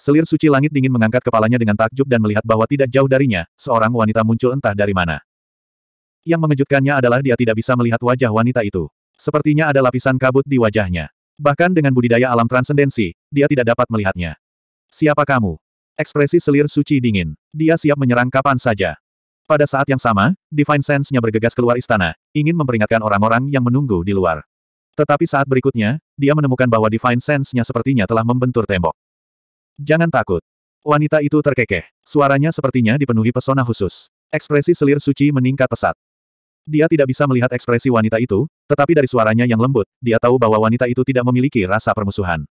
Selir suci langit dingin mengangkat kepalanya dengan takjub dan melihat bahwa tidak jauh darinya, seorang wanita muncul entah dari mana. Yang mengejutkannya adalah dia tidak bisa melihat wajah wanita itu. Sepertinya ada lapisan kabut di wajahnya. Bahkan dengan budidaya alam transendensi, dia tidak dapat melihatnya. Siapa kamu? Ekspresi selir suci dingin. Dia siap menyerang kapan saja. Pada saat yang sama, Divine Sense-nya bergegas keluar istana, ingin memperingatkan orang-orang yang menunggu di luar. Tetapi saat berikutnya, dia menemukan bahwa Divine Sense-nya sepertinya telah membentur tembok. Jangan takut. Wanita itu terkekeh. Suaranya sepertinya dipenuhi pesona khusus. Ekspresi selir suci meningkat pesat. Dia tidak bisa melihat ekspresi wanita itu, tetapi dari suaranya yang lembut, dia tahu bahwa wanita itu tidak memiliki rasa permusuhan.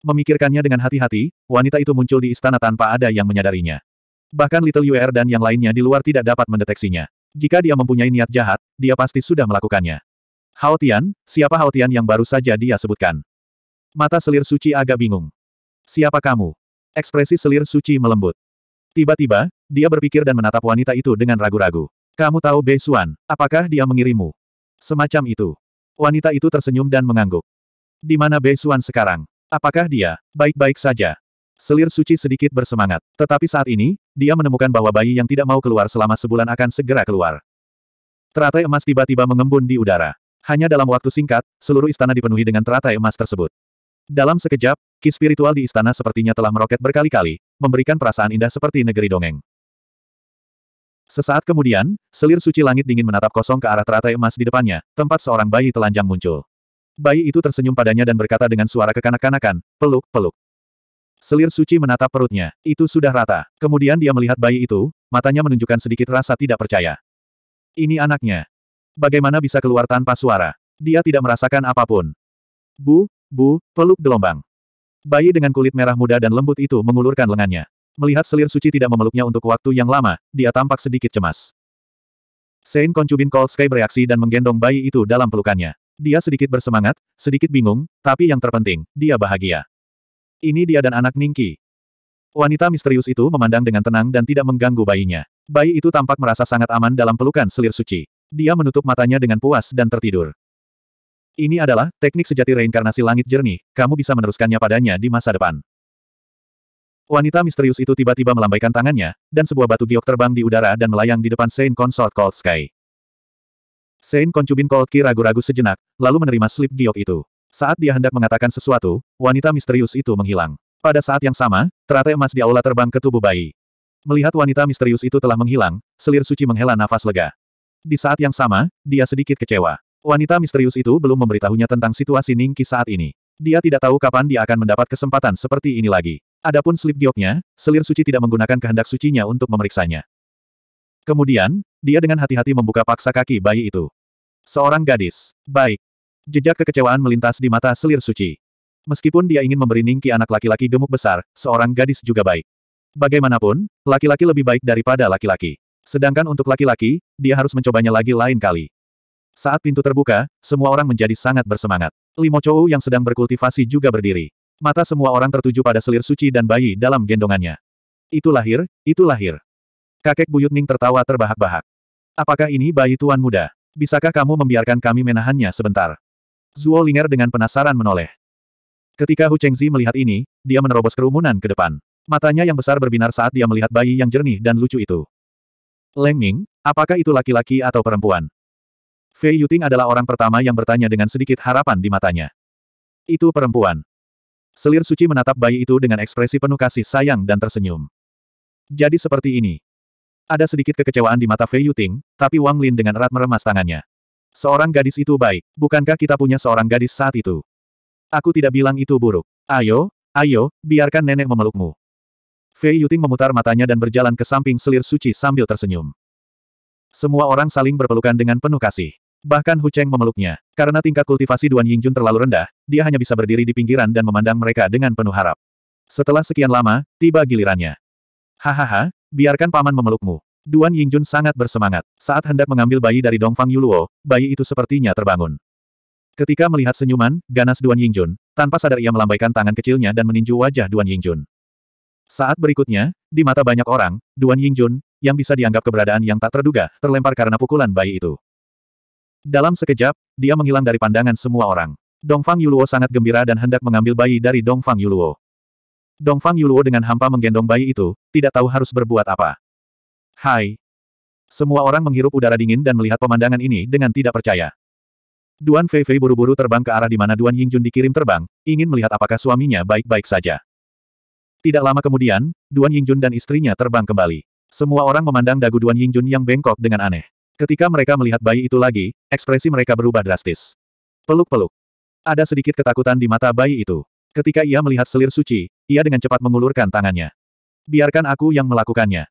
Memikirkannya dengan hati-hati, wanita itu muncul di istana tanpa ada yang menyadarinya. Bahkan Little Yu'er dan yang lainnya di luar tidak dapat mendeteksinya. Jika dia mempunyai niat jahat, dia pasti sudah melakukannya. Hao Tian, siapa Hao Tian yang baru saja dia sebutkan? Mata selir suci agak bingung. Siapa kamu? Ekspresi selir suci melembut. Tiba-tiba, dia berpikir dan menatap wanita itu dengan ragu-ragu. Kamu tahu Bei Xuan, apakah dia mengirimu? Semacam itu. Wanita itu tersenyum dan mengangguk. Di mana Bei Xuan sekarang? Apakah dia baik-baik saja? Selir suci sedikit bersemangat. Tetapi saat ini, dia menemukan bahwa bayi yang tidak mau keluar selama sebulan akan segera keluar. Teratai emas tiba-tiba mengembun di udara. Hanya dalam waktu singkat, seluruh istana dipenuhi dengan teratai emas tersebut. Dalam sekejap, Ki spiritual di istana sepertinya telah meroket berkali-kali, memberikan perasaan indah seperti negeri dongeng. Sesaat kemudian, selir suci langit dingin menatap kosong ke arah teratai emas di depannya, tempat seorang bayi telanjang muncul. Bayi itu tersenyum padanya dan berkata dengan suara kekanak-kanakan, peluk, peluk. Selir suci menatap perutnya, itu sudah rata. Kemudian dia melihat bayi itu, matanya menunjukkan sedikit rasa tidak percaya. Ini anaknya. Bagaimana bisa keluar tanpa suara? Dia tidak merasakan apapun. Bu, bu, peluk gelombang. Bayi dengan kulit merah muda dan lembut itu mengulurkan lengannya. Melihat selir suci tidak memeluknya untuk waktu yang lama, dia tampak sedikit cemas. Saint Conchubin Cold Sky bereaksi dan menggendong bayi itu dalam pelukannya. Dia sedikit bersemangat, sedikit bingung, tapi yang terpenting, dia bahagia. Ini dia dan anak Ningki. Wanita misterius itu memandang dengan tenang dan tidak mengganggu bayinya. Bayi itu tampak merasa sangat aman dalam pelukan selir suci. Dia menutup matanya dengan puas dan tertidur. Ini adalah teknik sejati reinkarnasi langit jernih, kamu bisa meneruskannya padanya di masa depan. Wanita misterius itu tiba-tiba melambaikan tangannya, dan sebuah batu giok terbang di udara dan melayang di depan Saint Consort Cold Sky. Saint Concubin Cold Ki ragu-ragu sejenak, lalu menerima slip giok itu. Saat dia hendak mengatakan sesuatu, wanita misterius itu menghilang. Pada saat yang sama, teratai emas di aula terbang ke tubuh bayi. Melihat wanita misterius itu telah menghilang, selir suci menghela nafas lega. Di saat yang sama, dia sedikit kecewa. Wanita misterius itu belum memberitahunya tentang situasi Ningki saat ini. Dia tidak tahu kapan dia akan mendapat kesempatan seperti ini lagi. Adapun slip gioknya, selir suci tidak menggunakan kehendak sucinya untuk memeriksanya. Kemudian, dia dengan hati-hati membuka paksa kaki bayi itu. Seorang gadis. Baik. Jejak kekecewaan melintas di mata selir suci. Meskipun dia ingin memberi Ningki anak laki-laki gemuk besar, seorang gadis juga baik. Bagaimanapun, laki-laki lebih baik daripada laki-laki. Sedangkan untuk laki-laki, dia harus mencobanya lagi lain kali. Saat pintu terbuka, semua orang menjadi sangat bersemangat. Limo Chou yang sedang berkultivasi juga berdiri. Mata semua orang tertuju pada selir suci dan bayi dalam gendongannya. Itu lahir, itu lahir. Kakek Buyut Ning tertawa terbahak-bahak. Apakah ini bayi tuan muda? Bisakah kamu membiarkan kami menahannya sebentar? Zuo Linger dengan penasaran menoleh. Ketika Hu Chengzi melihat ini, dia menerobos kerumunan ke depan. Matanya yang besar berbinar saat dia melihat bayi yang jernih dan lucu itu. Leng Ming, apakah itu laki-laki atau perempuan? Fei Yuting adalah orang pertama yang bertanya dengan sedikit harapan di matanya. Itu perempuan. Selir suci menatap bayi itu dengan ekspresi penuh kasih sayang dan tersenyum. Jadi seperti ini. Ada sedikit kekecewaan di mata Fei Yuting, tapi Wang Lin dengan erat meremas tangannya. Seorang gadis itu baik, bukankah kita punya seorang gadis saat itu? Aku tidak bilang itu buruk. Ayo, ayo, biarkan nenek memelukmu. Fei Yuting memutar matanya dan berjalan ke samping selir suci sambil tersenyum. Semua orang saling berpelukan dengan penuh kasih. Bahkan Hu Cheng memeluknya. Karena tingkat kultivasi Duan Yingjun terlalu rendah, dia hanya bisa berdiri di pinggiran dan memandang mereka dengan penuh harap. Setelah sekian lama, tiba gilirannya. Hahaha, biarkan paman memelukmu. Duan Yingjun sangat bersemangat. Saat hendak mengambil bayi dari Dongfang Yuluo, bayi itu sepertinya terbangun. Ketika melihat senyuman, ganas Duan Yingjun, tanpa sadar ia melambaikan tangan kecilnya dan meninju wajah Duan Yingjun. Saat berikutnya, di mata banyak orang, Duan Yingjun, yang bisa dianggap keberadaan yang tak terduga, terlempar karena pukulan bayi itu. Dalam sekejap, dia menghilang dari pandangan semua orang. Dongfang Yuluo sangat gembira dan hendak mengambil bayi dari Dongfang Yuluo. Dongfang Yuluo dengan hampa menggendong bayi itu, tidak tahu harus berbuat apa. Hai. Semua orang menghirup udara dingin dan melihat pemandangan ini dengan tidak percaya. Duan Fei Fei buru-buru terbang ke arah di mana Duan Yingjun dikirim terbang, ingin melihat apakah suaminya baik-baik saja. Tidak lama kemudian, Duan Yingjun dan istrinya terbang kembali. Semua orang memandang dagu Duan Yingjun yang bengkok dengan aneh. Ketika mereka melihat bayi itu lagi, ekspresi mereka berubah drastis. Peluk-peluk. Ada sedikit ketakutan di mata bayi itu. Ketika ia melihat selir suci, ia dengan cepat mengulurkan tangannya. Biarkan aku yang melakukannya.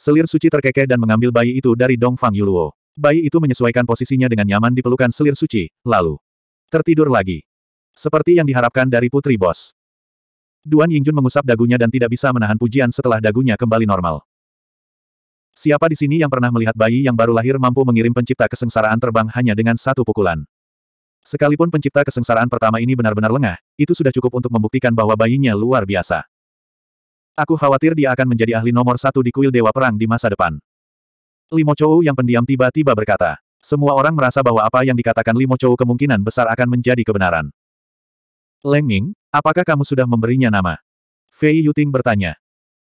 Selir suci terkekeh dan mengambil bayi itu dari Dong Fang Yuluo. Bayi itu menyesuaikan posisinya dengan nyaman di pelukan selir suci, lalu tertidur lagi. Seperti yang diharapkan dari putri bos. Duan Yingjun mengusap dagunya dan tidak bisa menahan pujian setelah dagunya kembali normal. Siapa di sini yang pernah melihat bayi yang baru lahir mampu mengirim pencipta kesengsaraan terbang hanya dengan satu pukulan? Sekalipun pencipta kesengsaraan pertama ini benar-benar lengah, itu sudah cukup untuk membuktikan bahwa bayinya luar biasa. Aku khawatir dia akan menjadi ahli nomor satu di kuil Dewa Perang di masa depan. Limo Chou yang pendiam tiba-tiba berkata, semua orang merasa bahwa apa yang dikatakan Limo Chou kemungkinan besar akan menjadi kebenaran. Leng Ming, apakah kamu sudah memberinya nama? Fei Yuting bertanya.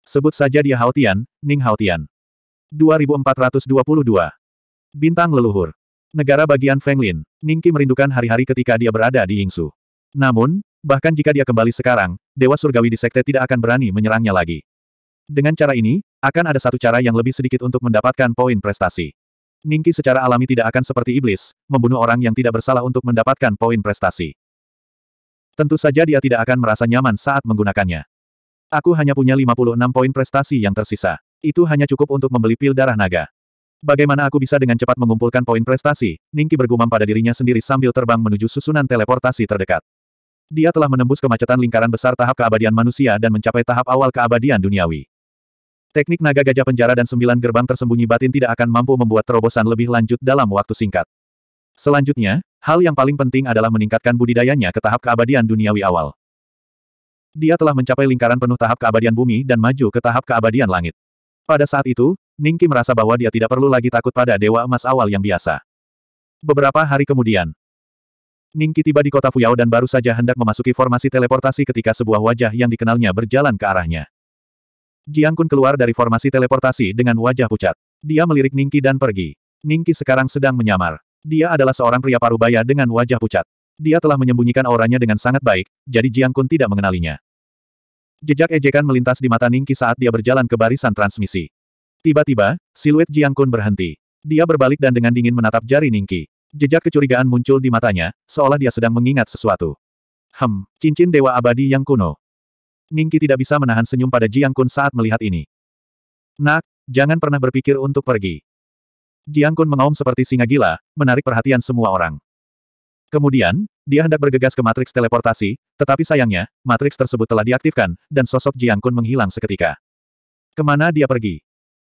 Sebut saja dia Tian, Ning Tian. 2422. Bintang leluhur. Negara bagian Fenglin, Ningki merindukan hari-hari ketika dia berada di Yingsu. Namun, bahkan jika dia kembali sekarang, Dewa Surgawi di Sekte tidak akan berani menyerangnya lagi. Dengan cara ini, akan ada satu cara yang lebih sedikit untuk mendapatkan poin prestasi. Ningki secara alami tidak akan seperti iblis, membunuh orang yang tidak bersalah untuk mendapatkan poin prestasi. Tentu saja dia tidak akan merasa nyaman saat menggunakannya. Aku hanya punya 56 poin prestasi yang tersisa. Itu hanya cukup untuk membeli pil darah naga. Bagaimana aku bisa dengan cepat mengumpulkan poin prestasi? Ningki bergumam pada dirinya sendiri sambil terbang menuju susunan teleportasi terdekat. Dia telah menembus kemacetan lingkaran besar tahap keabadian manusia dan mencapai tahap awal keabadian duniawi. Teknik naga gajah penjara dan sembilan gerbang tersembunyi batin tidak akan mampu membuat terobosan lebih lanjut dalam waktu singkat. Selanjutnya, hal yang paling penting adalah meningkatkan budidayanya ke tahap keabadian duniawi awal. Dia telah mencapai lingkaran penuh tahap keabadian bumi dan maju ke tahap keabadian langit. Pada saat itu, Ningki merasa bahwa dia tidak perlu lagi takut pada Dewa Emas awal yang biasa. Beberapa hari kemudian, Ningki tiba di kota Fuyao dan baru saja hendak memasuki formasi teleportasi ketika sebuah wajah yang dikenalnya berjalan ke arahnya. Jiang Kun keluar dari formasi teleportasi dengan wajah pucat. Dia melirik Ningki dan pergi. Ningki sekarang sedang menyamar. Dia adalah seorang pria parubaya dengan wajah pucat. Dia telah menyembunyikan auranya dengan sangat baik, jadi Jiang Kun tidak mengenalinya. Jejak ejekan melintas di mata Ningki saat dia berjalan ke barisan transmisi. Tiba-tiba, siluet Jiang Kun berhenti. Dia berbalik dan dengan dingin menatap jari Ningki. Jejak kecurigaan muncul di matanya, seolah dia sedang mengingat sesuatu. Hem, cincin dewa abadi yang kuno. Ningki tidak bisa menahan senyum pada Jiang Kun saat melihat ini. Nak, jangan pernah berpikir untuk pergi. Jiang Kun mengaum seperti singa gila, menarik perhatian semua orang. Kemudian, dia hendak bergegas ke matriks teleportasi, tetapi sayangnya, matriks tersebut telah diaktifkan, dan sosok Jiang Kun menghilang seketika. Kemana dia pergi?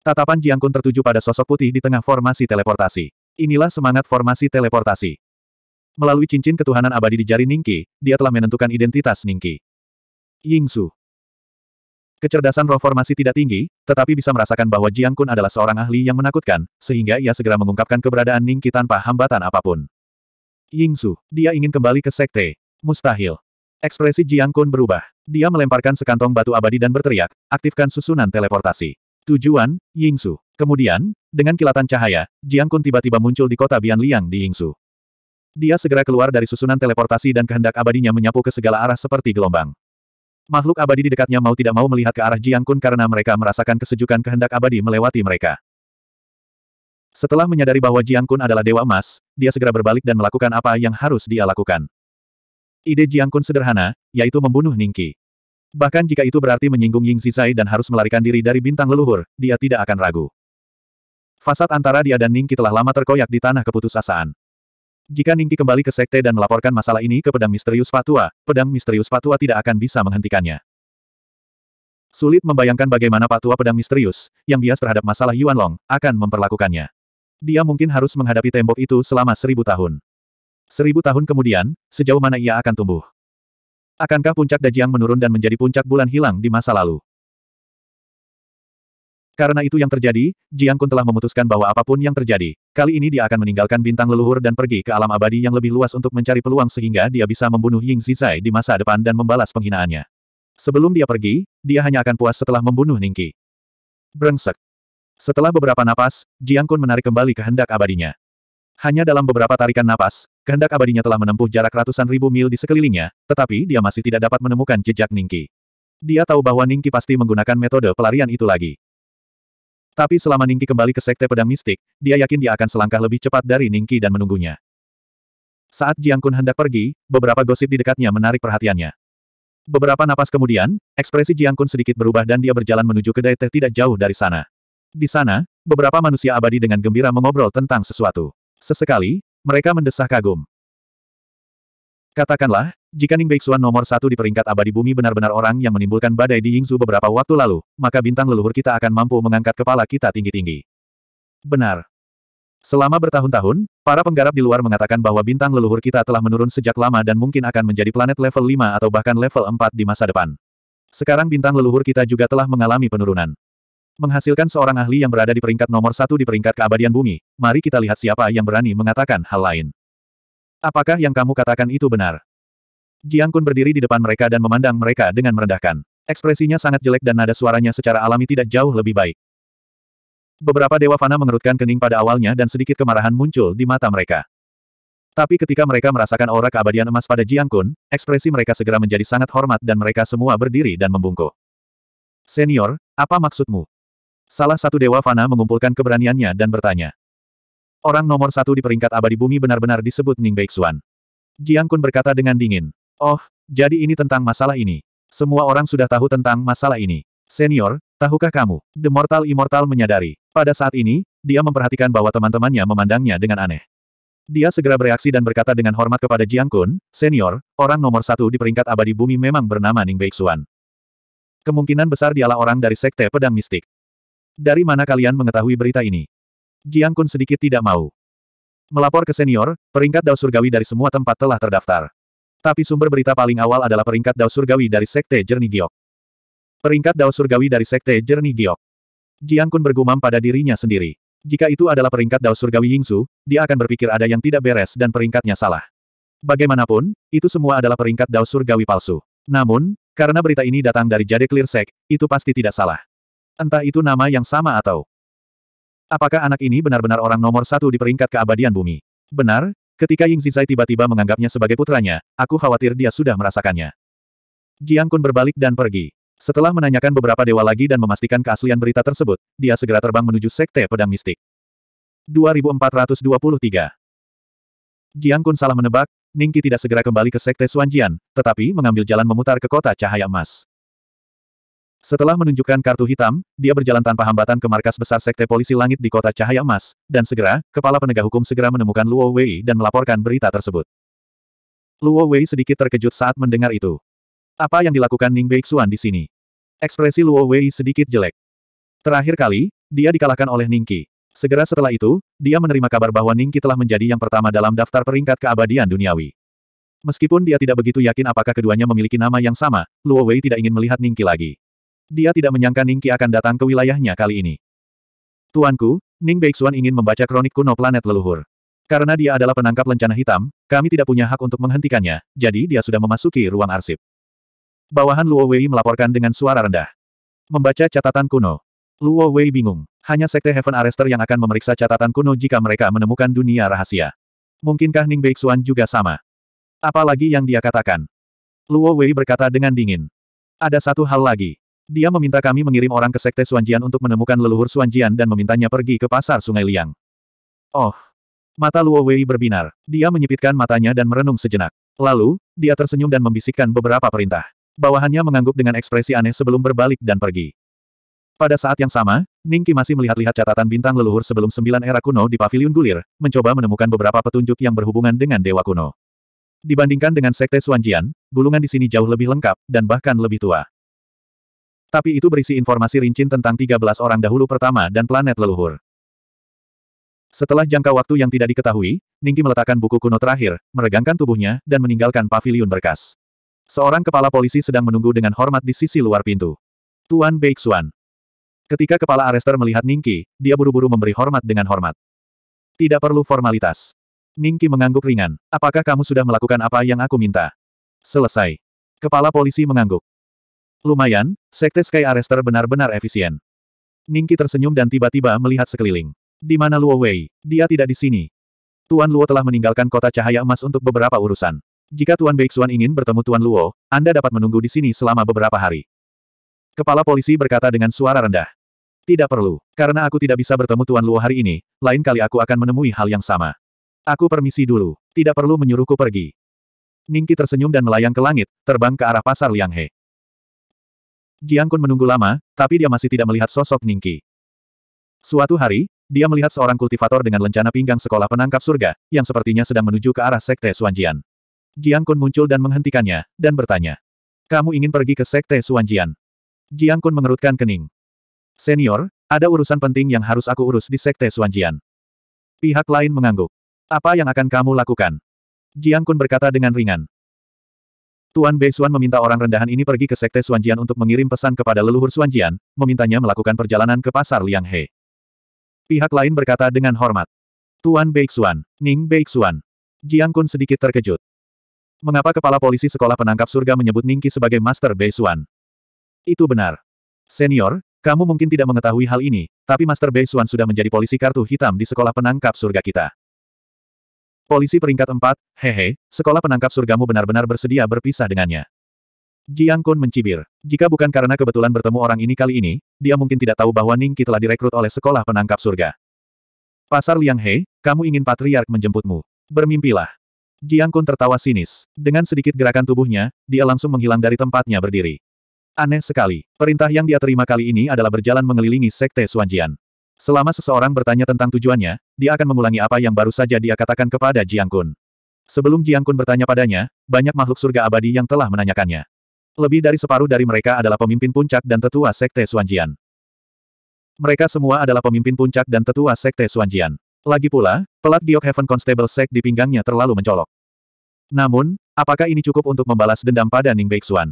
Tatapan Jiang Kun tertuju pada sosok putih di tengah formasi teleportasi. Inilah semangat formasi teleportasi. Melalui cincin ketuhanan abadi di jari Ningki, dia telah menentukan identitas Ningki. Su. Kecerdasan roh formasi tidak tinggi, tetapi bisa merasakan bahwa Jiang Kun adalah seorang ahli yang menakutkan, sehingga ia segera mengungkapkan keberadaan Ningki tanpa hambatan apapun. Yingsu, dia ingin kembali ke sekte. Mustahil. Ekspresi Jiang Kun berubah. Dia melemparkan sekantong batu abadi dan berteriak, aktifkan susunan teleportasi. Tujuan, Yingsu. Kemudian, dengan kilatan cahaya, Jiang Kun tiba-tiba muncul di kota Bianliang di Yingsu. Dia segera keluar dari susunan teleportasi dan kehendak abadinya menyapu ke segala arah seperti gelombang. Makhluk abadi di dekatnya mau tidak mau melihat ke arah Jiang Kun karena mereka merasakan kesejukan kehendak abadi melewati mereka. Setelah menyadari bahwa Jiang Kun adalah Dewa Emas, dia segera berbalik dan melakukan apa yang harus dia lakukan. Ide Jiang Kun sederhana, yaitu membunuh Ningqi. Bahkan jika itu berarti menyinggung Ying Zizai dan harus melarikan diri dari bintang leluhur, dia tidak akan ragu. Fasad antara dia dan Ningqi telah lama terkoyak di tanah keputusasaan. Jika Ningqi kembali ke sekte dan melaporkan masalah ini ke pedang misterius Fatua, pedang misterius Fatua tidak akan bisa menghentikannya. Sulit membayangkan bagaimana Patua Pedang Misterius, yang bias terhadap masalah Yuan Long, akan memperlakukannya. Dia mungkin harus menghadapi tembok itu selama seribu tahun. Seribu tahun kemudian, sejauh mana ia akan tumbuh? Akankah puncak Dajiang menurun dan menjadi puncak bulan hilang di masa lalu? Karena itu yang terjadi, Jiang Kun telah memutuskan bahwa apapun yang terjadi, kali ini dia akan meninggalkan bintang leluhur dan pergi ke alam abadi yang lebih luas untuk mencari peluang sehingga dia bisa membunuh Ying Zizai di masa depan dan membalas penghinaannya. Sebelum dia pergi, dia hanya akan puas setelah membunuh Ningki. Brengsek. Setelah beberapa napas, Jiang Kun menarik kembali kehendak abadinya. Hanya dalam beberapa tarikan napas, kehendak abadinya telah menempuh jarak ratusan ribu mil di sekelilingnya, tetapi dia masih tidak dapat menemukan jejak Ningki. Dia tahu bahwa Ningki pasti menggunakan metode pelarian itu lagi. Tapi selama Ningki kembali ke Sekte Pedang Mistik, dia yakin dia akan selangkah lebih cepat dari Ningki dan menunggunya. Saat Jiang Kun hendak pergi, beberapa gosip di dekatnya menarik perhatiannya. Beberapa napas kemudian, ekspresi Jiang Kun sedikit berubah dan dia berjalan menuju kedai teh tidak jauh dari sana. Di sana, beberapa manusia abadi dengan gembira mengobrol tentang sesuatu. Sesekali, mereka mendesah kagum. Katakanlah, jika Ning Beixuan nomor satu di peringkat abadi bumi benar-benar orang yang menimbulkan badai di Yingzu beberapa waktu lalu, maka bintang leluhur kita akan mampu mengangkat kepala kita tinggi-tinggi. Benar. Selama bertahun-tahun, para penggarap di luar mengatakan bahwa bintang leluhur kita telah menurun sejak lama dan mungkin akan menjadi planet level 5 atau bahkan level 4 di masa depan. Sekarang bintang leluhur kita juga telah mengalami penurunan. Menghasilkan seorang ahli yang berada di peringkat nomor satu di peringkat keabadian bumi, mari kita lihat siapa yang berani mengatakan hal lain. Apakah yang kamu katakan itu benar? Jiang Kun berdiri di depan mereka dan memandang mereka dengan merendahkan. Ekspresinya sangat jelek dan nada suaranya secara alami tidak jauh lebih baik. Beberapa dewa fana mengerutkan kening pada awalnya dan sedikit kemarahan muncul di mata mereka. Tapi ketika mereka merasakan aura keabadian emas pada Jiang Kun, ekspresi mereka segera menjadi sangat hormat dan mereka semua berdiri dan membungkuk. Senior, apa maksudmu? Salah satu Dewa Fana mengumpulkan keberaniannya dan bertanya. Orang nomor satu di peringkat abadi bumi benar-benar disebut Ning Beixuan. Jiang Kun berkata dengan dingin. Oh, jadi ini tentang masalah ini. Semua orang sudah tahu tentang masalah ini. Senior, tahukah kamu? The Mortal Immortal menyadari. Pada saat ini, dia memperhatikan bahwa teman-temannya memandangnya dengan aneh. Dia segera bereaksi dan berkata dengan hormat kepada Jiang Kun, senior, orang nomor satu di peringkat abadi bumi memang bernama Ning Beixuan. Kemungkinan besar dialah orang dari Sekte Pedang Mistik. Dari mana kalian mengetahui berita ini? Jiang Kun sedikit tidak mau. Melapor ke senior, peringkat dao surgawi dari semua tempat telah terdaftar. Tapi sumber berita paling awal adalah peringkat dao surgawi dari Sekte Jernih Giok. Peringkat dao surgawi dari Sekte Jernih Giok. Jiang Kun bergumam pada dirinya sendiri. Jika itu adalah peringkat Dao Surgawi Yingsu, dia akan berpikir ada yang tidak beres dan peringkatnya salah. Bagaimanapun, itu semua adalah peringkat Dao Surgawi palsu. Namun, karena berita ini datang dari Jade Clear Sek, itu pasti tidak salah. Entah itu nama yang sama atau... Apakah anak ini benar-benar orang nomor satu di peringkat keabadian bumi? Benar, ketika Ying Zizai tiba-tiba menganggapnya sebagai putranya, aku khawatir dia sudah merasakannya. Jiang Kun berbalik dan pergi. Setelah menanyakan beberapa dewa lagi dan memastikan keaslian berita tersebut, dia segera terbang menuju Sekte Pedang Mistik. 2423 Jiang Kun salah menebak, Ningki tidak segera kembali ke Sekte Suanjian, tetapi mengambil jalan memutar ke kota Cahaya Emas. Setelah menunjukkan kartu hitam, dia berjalan tanpa hambatan ke markas besar Sekte Polisi Langit di Kota Cahaya Emas, dan segera, kepala penegak hukum segera menemukan Luo Wei dan melaporkan berita tersebut. Luo Wei sedikit terkejut saat mendengar itu. Apa yang dilakukan Ning Beixuan di sini? Ekspresi Luo Wei sedikit jelek. Terakhir kali, dia dikalahkan oleh Ning Qi. Segera setelah itu, dia menerima kabar bahwa Ning Qi telah menjadi yang pertama dalam daftar peringkat keabadian duniawi. Meskipun dia tidak begitu yakin apakah keduanya memiliki nama yang sama, Luo Wei tidak ingin melihat Ning Qi lagi. Dia tidak menyangka Ning Qi akan datang ke wilayahnya kali ini. Tuanku, Ning Beixuan ingin membaca kronik kuno planet leluhur. Karena dia adalah penangkap lencana hitam, kami tidak punya hak untuk menghentikannya, jadi dia sudah memasuki ruang arsip. Bawahan Luo Wei melaporkan dengan suara rendah. Membaca catatan kuno. Luo Wei bingung. Hanya Sekte Heaven Arrester yang akan memeriksa catatan kuno jika mereka menemukan dunia rahasia. Mungkinkah Ning Beixuan juga sama? Apalagi yang dia katakan? Luo Wei berkata dengan dingin. Ada satu hal lagi. Dia meminta kami mengirim orang ke Sekte Suanjian untuk menemukan leluhur Suanjian dan memintanya pergi ke pasar Sungai Liang. Oh! Mata Luo Wei berbinar. Dia menyipitkan matanya dan merenung sejenak. Lalu, dia tersenyum dan membisikkan beberapa perintah. Bawahannya mengangguk dengan ekspresi aneh sebelum berbalik dan pergi. Pada saat yang sama, Ningki masih melihat-lihat catatan bintang leluhur sebelum sembilan era kuno di Paviliun Gulir, mencoba menemukan beberapa petunjuk yang berhubungan dengan Dewa Kuno. Dibandingkan dengan Sekte Suanjian, gulungan di sini jauh lebih lengkap, dan bahkan lebih tua. Tapi itu berisi informasi rincin tentang 13 orang dahulu pertama dan planet leluhur. Setelah jangka waktu yang tidak diketahui, Ningki meletakkan buku kuno terakhir, meregangkan tubuhnya, dan meninggalkan pavilion berkas. Seorang kepala polisi sedang menunggu dengan hormat di sisi luar pintu. Tuan Beixuan. Ketika kepala arester melihat Ningki, dia buru-buru memberi hormat dengan hormat. Tidak perlu formalitas. Ningki mengangguk ringan. Apakah kamu sudah melakukan apa yang aku minta? Selesai. Kepala polisi mengangguk. Lumayan, Sekte Sky Arrester benar-benar efisien. Ningki tersenyum dan tiba-tiba melihat sekeliling. Di mana Luo Wei? Dia tidak di sini. Tuan Luo telah meninggalkan kota cahaya emas untuk beberapa urusan. Jika Tuan Beixuan ingin bertemu Tuan Luo, Anda dapat menunggu di sini selama beberapa hari. Kepala polisi berkata dengan suara rendah. Tidak perlu, karena aku tidak bisa bertemu Tuan Luo hari ini, lain kali aku akan menemui hal yang sama. Aku permisi dulu, tidak perlu menyuruhku pergi. Ningki tersenyum dan melayang ke langit, terbang ke arah pasar Lianghe. Jiang Kun menunggu lama, tapi dia masih tidak melihat sosok Ningki. Suatu hari, dia melihat seorang kultivator dengan lencana pinggang sekolah penangkap surga, yang sepertinya sedang menuju ke arah Sekte Suanjian. Jiang Kun muncul dan menghentikannya, dan bertanya. Kamu ingin pergi ke Sekte Suanjian? Jiang Kun mengerutkan kening. Senior, ada urusan penting yang harus aku urus di Sekte Suanjian. Pihak lain mengangguk. Apa yang akan kamu lakukan? Jiang Kun berkata dengan ringan. Tuan Bei Xuan meminta orang rendahan ini pergi ke Sekte Xuanjian untuk mengirim pesan kepada leluhur Xuanjian, memintanya melakukan perjalanan ke pasar Liang He. Pihak lain berkata dengan hormat. Tuan Bei Xuan, Ning Bei Xuan. Jiang Kun sedikit terkejut. Mengapa kepala polisi sekolah penangkap surga menyebut Ningki sebagai Master Bei Xuan? Itu benar. Senior, kamu mungkin tidak mengetahui hal ini, tapi Master Bei Xuan sudah menjadi polisi kartu hitam di sekolah penangkap surga kita. Polisi peringkat 4, hehe, sekolah penangkap surgamu benar-benar bersedia berpisah dengannya. Jiang Kun mencibir. Jika bukan karena kebetulan bertemu orang ini kali ini, dia mungkin tidak tahu bahwa Ningki telah direkrut oleh sekolah penangkap surga. Pasar Liang He, kamu ingin patriark menjemputmu. Bermimpilah. Jiang Kun tertawa sinis. Dengan sedikit gerakan tubuhnya, dia langsung menghilang dari tempatnya berdiri. Aneh sekali. Perintah yang dia terima kali ini adalah berjalan mengelilingi Sekte Suanjian. Selama seseorang bertanya tentang tujuannya, dia akan mengulangi apa yang baru saja dia katakan kepada Jiang Kun. Sebelum Jiang Kun bertanya padanya, banyak makhluk surga abadi yang telah menanyakannya. Lebih dari separuh dari mereka adalah pemimpin puncak dan tetua Sekte Suanjian. Mereka semua adalah pemimpin puncak dan tetua Sekte Suanjian. Lagi pula, pelat giok Heaven Constable Sek di pinggangnya terlalu mencolok. Namun, apakah ini cukup untuk membalas dendam pada Ning Beixuan?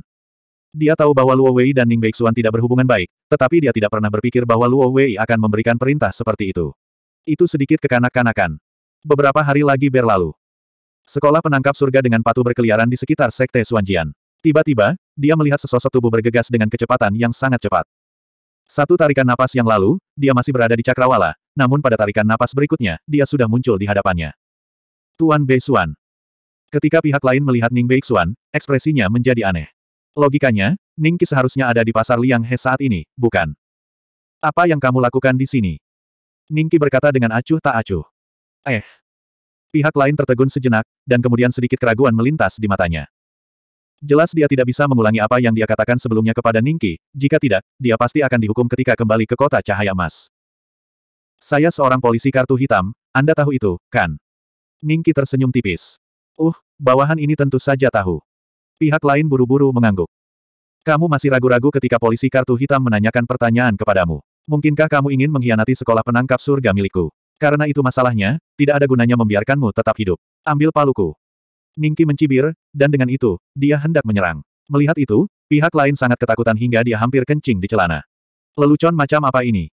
Dia tahu bahwa Luo Wei dan Ning Beixuan tidak berhubungan baik, tetapi dia tidak pernah berpikir bahwa Luo Wei akan memberikan perintah seperti itu. Itu sedikit kekanak-kanakan. Beberapa hari lagi berlalu. Sekolah penangkap surga dengan patuh berkeliaran di sekitar Sekte Suanjian. Tiba-tiba, dia melihat sesosok tubuh bergegas dengan kecepatan yang sangat cepat. Satu tarikan napas yang lalu, dia masih berada di cakrawala, namun pada tarikan napas berikutnya, dia sudah muncul di hadapannya. Tuan Beixuan. Ketika pihak lain melihat Ning Beixuan, ekspresinya menjadi aneh. Logikanya, Ningki seharusnya ada di pasar Liang He saat ini, bukan? Apa yang kamu lakukan di sini? Ningki berkata dengan acuh tak acuh. Eh. Pihak lain tertegun sejenak, dan kemudian sedikit keraguan melintas di matanya. Jelas dia tidak bisa mengulangi apa yang dia katakan sebelumnya kepada Ningki, jika tidak, dia pasti akan dihukum ketika kembali ke kota cahaya emas. Saya seorang polisi kartu hitam, Anda tahu itu, kan? Ningki tersenyum tipis. Uh, bawahan ini tentu saja tahu. Pihak lain buru-buru mengangguk. Kamu masih ragu-ragu ketika polisi kartu hitam menanyakan pertanyaan kepadamu. Mungkinkah kamu ingin mengkhianati sekolah penangkap surga milikku? Karena itu masalahnya, tidak ada gunanya membiarkanmu tetap hidup. Ambil paluku. Ningki mencibir, dan dengan itu, dia hendak menyerang. Melihat itu, pihak lain sangat ketakutan hingga dia hampir kencing di celana. Lelucon macam apa ini?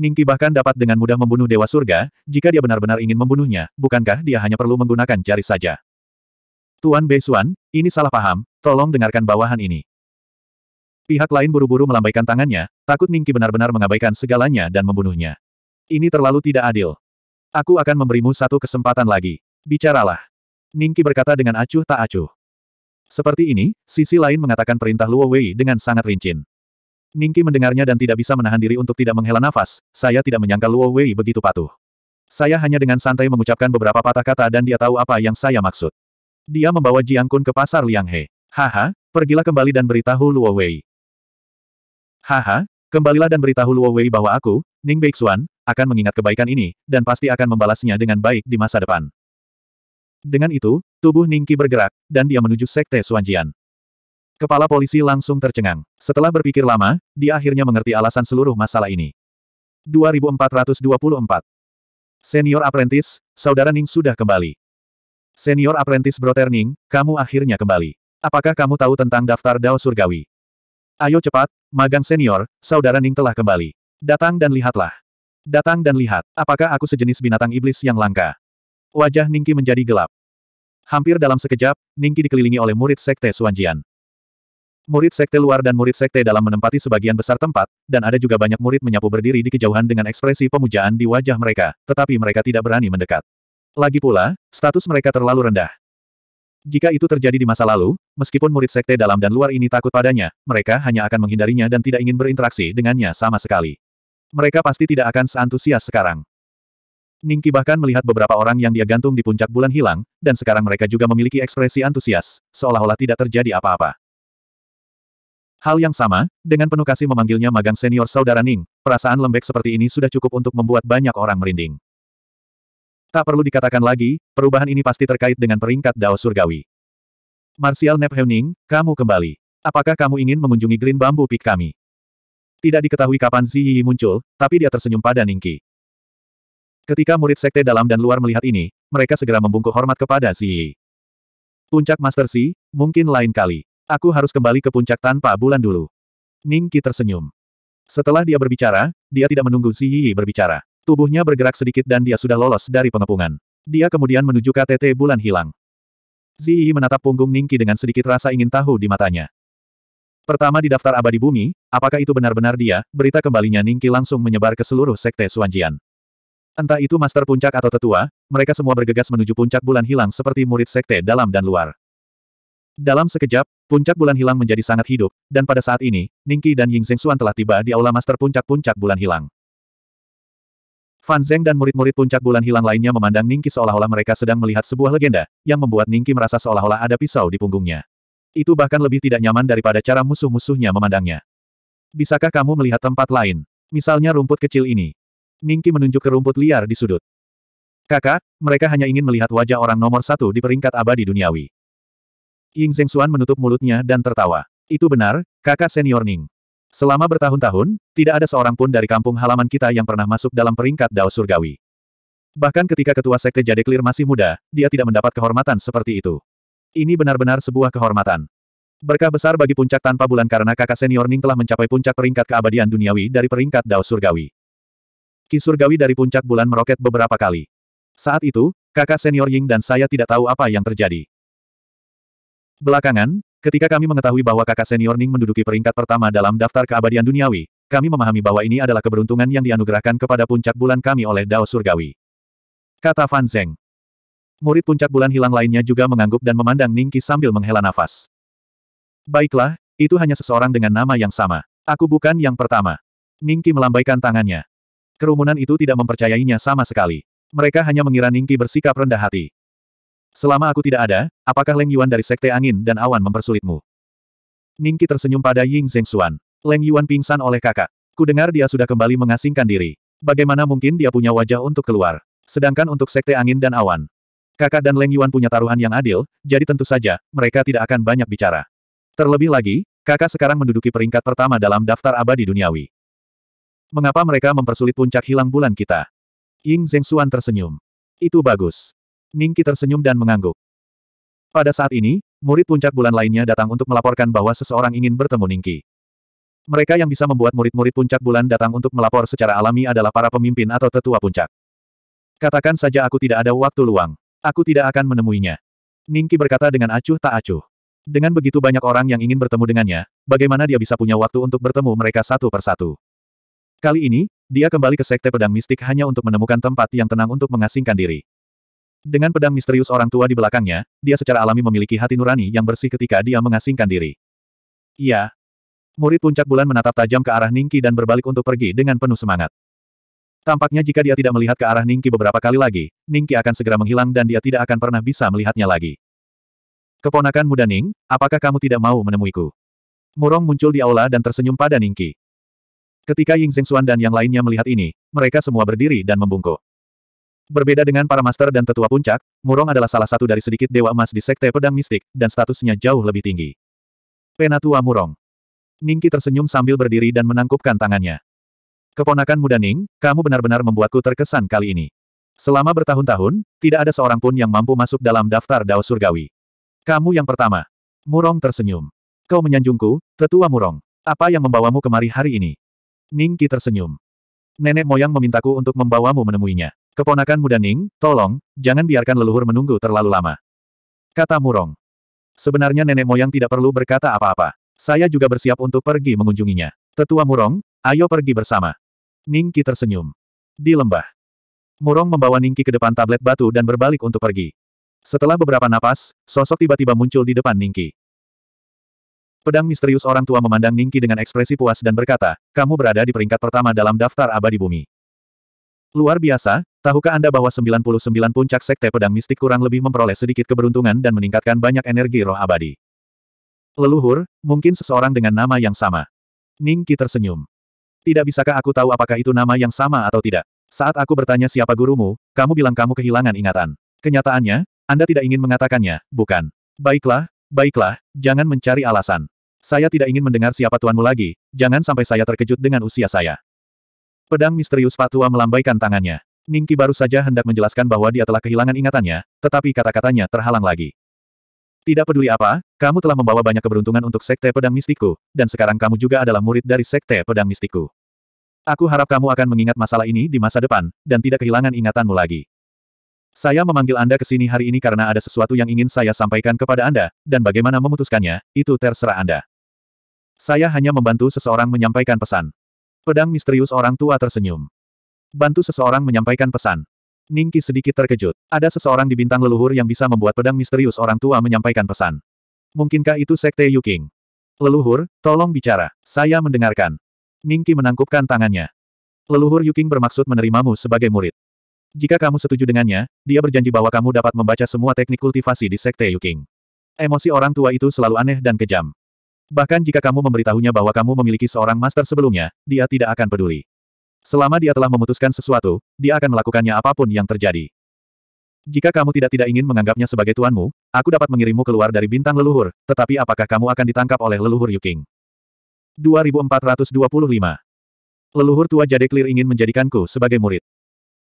Ningki bahkan dapat dengan mudah membunuh Dewa Surga, jika dia benar-benar ingin membunuhnya, bukankah dia hanya perlu menggunakan jari saja? Tuan Beisuan, ini salah paham, tolong dengarkan bawahan ini. Pihak lain buru-buru melambaikan tangannya, takut Ningki benar-benar mengabaikan segalanya dan membunuhnya. Ini terlalu tidak adil. Aku akan memberimu satu kesempatan lagi. Bicaralah. Ningki berkata dengan acuh tak acuh. Seperti ini, sisi lain mengatakan perintah Luo Wei dengan sangat rincin. Ningki mendengarnya dan tidak bisa menahan diri untuk tidak menghela nafas, saya tidak menyangka Luo Wei begitu patuh. Saya hanya dengan santai mengucapkan beberapa patah kata dan dia tahu apa yang saya maksud. Dia membawa Jiang Kun ke pasar Liang He. Haha, pergilah kembali dan beritahu Luo Wei. Haha, kembalilah dan beritahu Luo Wei bahwa aku, Ning Beixuan, akan mengingat kebaikan ini, dan pasti akan membalasnya dengan baik di masa depan. Dengan itu, tubuh Ningki bergerak, dan dia menuju Sekte Suanjian. Kepala polisi langsung tercengang. Setelah berpikir lama, dia akhirnya mengerti alasan seluruh masalah ini. 2424 Senior Apprentice, Saudara Ning sudah kembali. Senior Apprentice Broterning, kamu akhirnya kembali. Apakah kamu tahu tentang daftar Dao Surgawi? Ayo cepat, magang senior, saudara Ning telah kembali. Datang dan lihatlah. Datang dan lihat, apakah aku sejenis binatang iblis yang langka? Wajah Ningki menjadi gelap. Hampir dalam sekejap, Ningki dikelilingi oleh murid sekte Suanjian. Murid sekte luar dan murid sekte dalam menempati sebagian besar tempat, dan ada juga banyak murid menyapu berdiri di kejauhan dengan ekspresi pemujaan di wajah mereka, tetapi mereka tidak berani mendekat. Lagi pula, status mereka terlalu rendah. Jika itu terjadi di masa lalu, meskipun murid sekte dalam dan luar ini takut padanya, mereka hanya akan menghindarinya dan tidak ingin berinteraksi dengannya sama sekali. Mereka pasti tidak akan seantusias sekarang. Ningki bahkan melihat beberapa orang yang dia gantung di puncak bulan hilang, dan sekarang mereka juga memiliki ekspresi antusias, seolah-olah tidak terjadi apa-apa. Hal yang sama, dengan penuh kasih memanggilnya magang senior saudara Ning, perasaan lembek seperti ini sudah cukup untuk membuat banyak orang merinding. Tak perlu dikatakan lagi, perubahan ini pasti terkait dengan peringkat Dao Surgawi. Marsial Nephewning, kamu kembali. Apakah kamu ingin mengunjungi Green Bambu Peak kami? Tidak diketahui kapan Zi Yi muncul, tapi dia tersenyum pada Ningki. Ketika murid sekte dalam dan luar melihat ini, mereka segera membungkuk hormat kepada Zi Yi. Puncak Master Si, mungkin lain kali. Aku harus kembali ke puncak tanpa bulan dulu. Ningki tersenyum. Setelah dia berbicara, dia tidak menunggu Zi Yi berbicara. Tubuhnya bergerak sedikit dan dia sudah lolos dari pengepungan. Dia kemudian menuju KTT bulan hilang. Ziyi menatap punggung Ningki dengan sedikit rasa ingin tahu di matanya. Pertama di daftar abadi bumi, apakah itu benar-benar dia, berita kembalinya Ningki langsung menyebar ke seluruh sekte Suanjian. Entah itu master puncak atau tetua, mereka semua bergegas menuju puncak bulan hilang seperti murid sekte dalam dan luar. Dalam sekejap, puncak bulan hilang menjadi sangat hidup, dan pada saat ini, Ningki dan Ying Zheng Xuan telah tiba di aula master puncak-puncak bulan hilang. Fan Zeng dan murid-murid puncak bulan hilang lainnya memandang Ningki seolah-olah mereka sedang melihat sebuah legenda, yang membuat Ningki merasa seolah-olah ada pisau di punggungnya. Itu bahkan lebih tidak nyaman daripada cara musuh-musuhnya memandangnya. Bisakah kamu melihat tempat lain? Misalnya rumput kecil ini. Ningki menunjuk ke rumput liar di sudut. Kakak, mereka hanya ingin melihat wajah orang nomor satu di peringkat abadi duniawi. Ying Xuan menutup mulutnya dan tertawa. Itu benar, kakak senior Ning. Selama bertahun-tahun, tidak ada seorang pun dari kampung halaman kita yang pernah masuk dalam peringkat Dao Surgawi. Bahkan ketika ketua sekte Jade Clear masih muda, dia tidak mendapat kehormatan seperti itu. Ini benar-benar sebuah kehormatan. Berkah besar bagi puncak tanpa bulan karena kakak senior Ning telah mencapai puncak peringkat keabadian duniawi dari peringkat Dao Surgawi. Ki Surgawi dari puncak bulan meroket beberapa kali. Saat itu, kakak senior Ying dan saya tidak tahu apa yang terjadi. Belakangan, Ketika kami mengetahui bahwa kakak senior Ning menduduki peringkat pertama dalam daftar keabadian duniawi, kami memahami bahwa ini adalah keberuntungan yang dianugerahkan kepada puncak bulan kami oleh Dao Surgawi. Kata Fan Zeng. Murid puncak bulan hilang lainnya juga mengangguk dan memandang Ningki sambil menghela nafas. Baiklah, itu hanya seseorang dengan nama yang sama. Aku bukan yang pertama. Ningki melambaikan tangannya. Kerumunan itu tidak mempercayainya sama sekali. Mereka hanya mengira Ningki bersikap rendah hati. Selama aku tidak ada, apakah Leng Yuan dari Sekte Angin dan Awan mempersulitmu? Ningki tersenyum pada Ying Zheng Xuan. Leng Yuan pingsan oleh kakak. Kudengar dia sudah kembali mengasingkan diri. Bagaimana mungkin dia punya wajah untuk keluar? Sedangkan untuk Sekte Angin dan Awan. Kakak dan Leng Yuan punya taruhan yang adil, jadi tentu saja, mereka tidak akan banyak bicara. Terlebih lagi, kakak sekarang menduduki peringkat pertama dalam daftar abadi duniawi. Mengapa mereka mempersulit puncak hilang bulan kita? Ying Zheng Xuan tersenyum. Itu bagus. Ningki tersenyum dan mengangguk. Pada saat ini, murid puncak bulan lainnya datang untuk melaporkan bahwa seseorang ingin bertemu Ningki. Mereka yang bisa membuat murid-murid puncak bulan datang untuk melapor secara alami adalah para pemimpin atau tetua puncak. Katakan saja aku tidak ada waktu luang. Aku tidak akan menemuinya. Ningki berkata dengan acuh tak acuh. Dengan begitu banyak orang yang ingin bertemu dengannya, bagaimana dia bisa punya waktu untuk bertemu mereka satu persatu. Kali ini, dia kembali ke Sekte Pedang Mistik hanya untuk menemukan tempat yang tenang untuk mengasingkan diri. Dengan pedang misterius orang tua di belakangnya, dia secara alami memiliki hati nurani yang bersih ketika dia mengasingkan diri. Iya. Murid puncak bulan menatap tajam ke arah Ningki dan berbalik untuk pergi dengan penuh semangat. Tampaknya jika dia tidak melihat ke arah Ningki beberapa kali lagi, Ningki akan segera menghilang dan dia tidak akan pernah bisa melihatnya lagi. Keponakan muda Ning, apakah kamu tidak mau menemuiku? Murong muncul di aula dan tersenyum pada Ningki. Ketika Ying Zhengxuan dan yang lainnya melihat ini, mereka semua berdiri dan membungkuk. Berbeda dengan para master dan tetua puncak, Murong adalah salah satu dari sedikit dewa emas di sekte pedang mistik, dan statusnya jauh lebih tinggi. Penatua Murong. Ningki tersenyum sambil berdiri dan menangkupkan tangannya. Keponakan muda Ning, kamu benar-benar membuatku terkesan kali ini. Selama bertahun-tahun, tidak ada seorang pun yang mampu masuk dalam daftar Dao Surgawi. Kamu yang pertama. Murong tersenyum. Kau menyanjungku, tetua Murong. Apa yang membawamu kemari hari ini? Ningki tersenyum. Nenek moyang memintaku untuk membawamu menemuinya. Keponakan muda Ning, tolong, jangan biarkan leluhur menunggu terlalu lama. Kata Murong. Sebenarnya nenek moyang tidak perlu berkata apa-apa. Saya juga bersiap untuk pergi mengunjunginya. Tetua Murong, ayo pergi bersama. Ningki tersenyum. Di lembah. Murong membawa Ningki ke depan tablet batu dan berbalik untuk pergi. Setelah beberapa napas, sosok tiba-tiba muncul di depan Ningki. Pedang misterius orang tua memandang Ningki dengan ekspresi puas dan berkata, kamu berada di peringkat pertama dalam daftar abadi bumi. Luar biasa, tahukah Anda bahwa 99 puncak sekte pedang mistik kurang lebih memperoleh sedikit keberuntungan dan meningkatkan banyak energi roh abadi? Leluhur, mungkin seseorang dengan nama yang sama. Ning Qi tersenyum. Tidak bisakah aku tahu apakah itu nama yang sama atau tidak? Saat aku bertanya siapa gurumu, kamu bilang kamu kehilangan ingatan. Kenyataannya, Anda tidak ingin mengatakannya, bukan? Baiklah, baiklah, jangan mencari alasan. Saya tidak ingin mendengar siapa tuanmu lagi, jangan sampai saya terkejut dengan usia saya. Pedang misterius Patua melambaikan tangannya. Ningki baru saja hendak menjelaskan bahwa dia telah kehilangan ingatannya, tetapi kata-katanya terhalang lagi. Tidak peduli apa, kamu telah membawa banyak keberuntungan untuk Sekte Pedang Mistiku, dan sekarang kamu juga adalah murid dari Sekte Pedang Mistiku. Aku harap kamu akan mengingat masalah ini di masa depan, dan tidak kehilangan ingatanmu lagi. Saya memanggil Anda ke sini hari ini karena ada sesuatu yang ingin saya sampaikan kepada Anda, dan bagaimana memutuskannya, itu terserah Anda. Saya hanya membantu seseorang menyampaikan pesan. Pedang misterius orang tua tersenyum. Bantu seseorang menyampaikan pesan. Ningki sedikit terkejut. Ada seseorang di bintang leluhur yang bisa membuat pedang misterius orang tua menyampaikan pesan. Mungkinkah itu Sekte Yuking? Leluhur, tolong bicara. Saya mendengarkan. Ningki menangkupkan tangannya. Leluhur Yuking bermaksud menerimamu sebagai murid. Jika kamu setuju dengannya, dia berjanji bahwa kamu dapat membaca semua teknik kultivasi di Sekte Yuking. Emosi orang tua itu selalu aneh dan kejam. Bahkan jika kamu memberitahunya bahwa kamu memiliki seorang master sebelumnya, dia tidak akan peduli. Selama dia telah memutuskan sesuatu, dia akan melakukannya apapun yang terjadi. Jika kamu tidak tidak ingin menganggapnya sebagai tuanmu, aku dapat mengirimmu keluar dari bintang leluhur, tetapi apakah kamu akan ditangkap oleh leluhur Yuking? 2425 Leluhur tua Jade Clear ingin menjadikanku sebagai murid.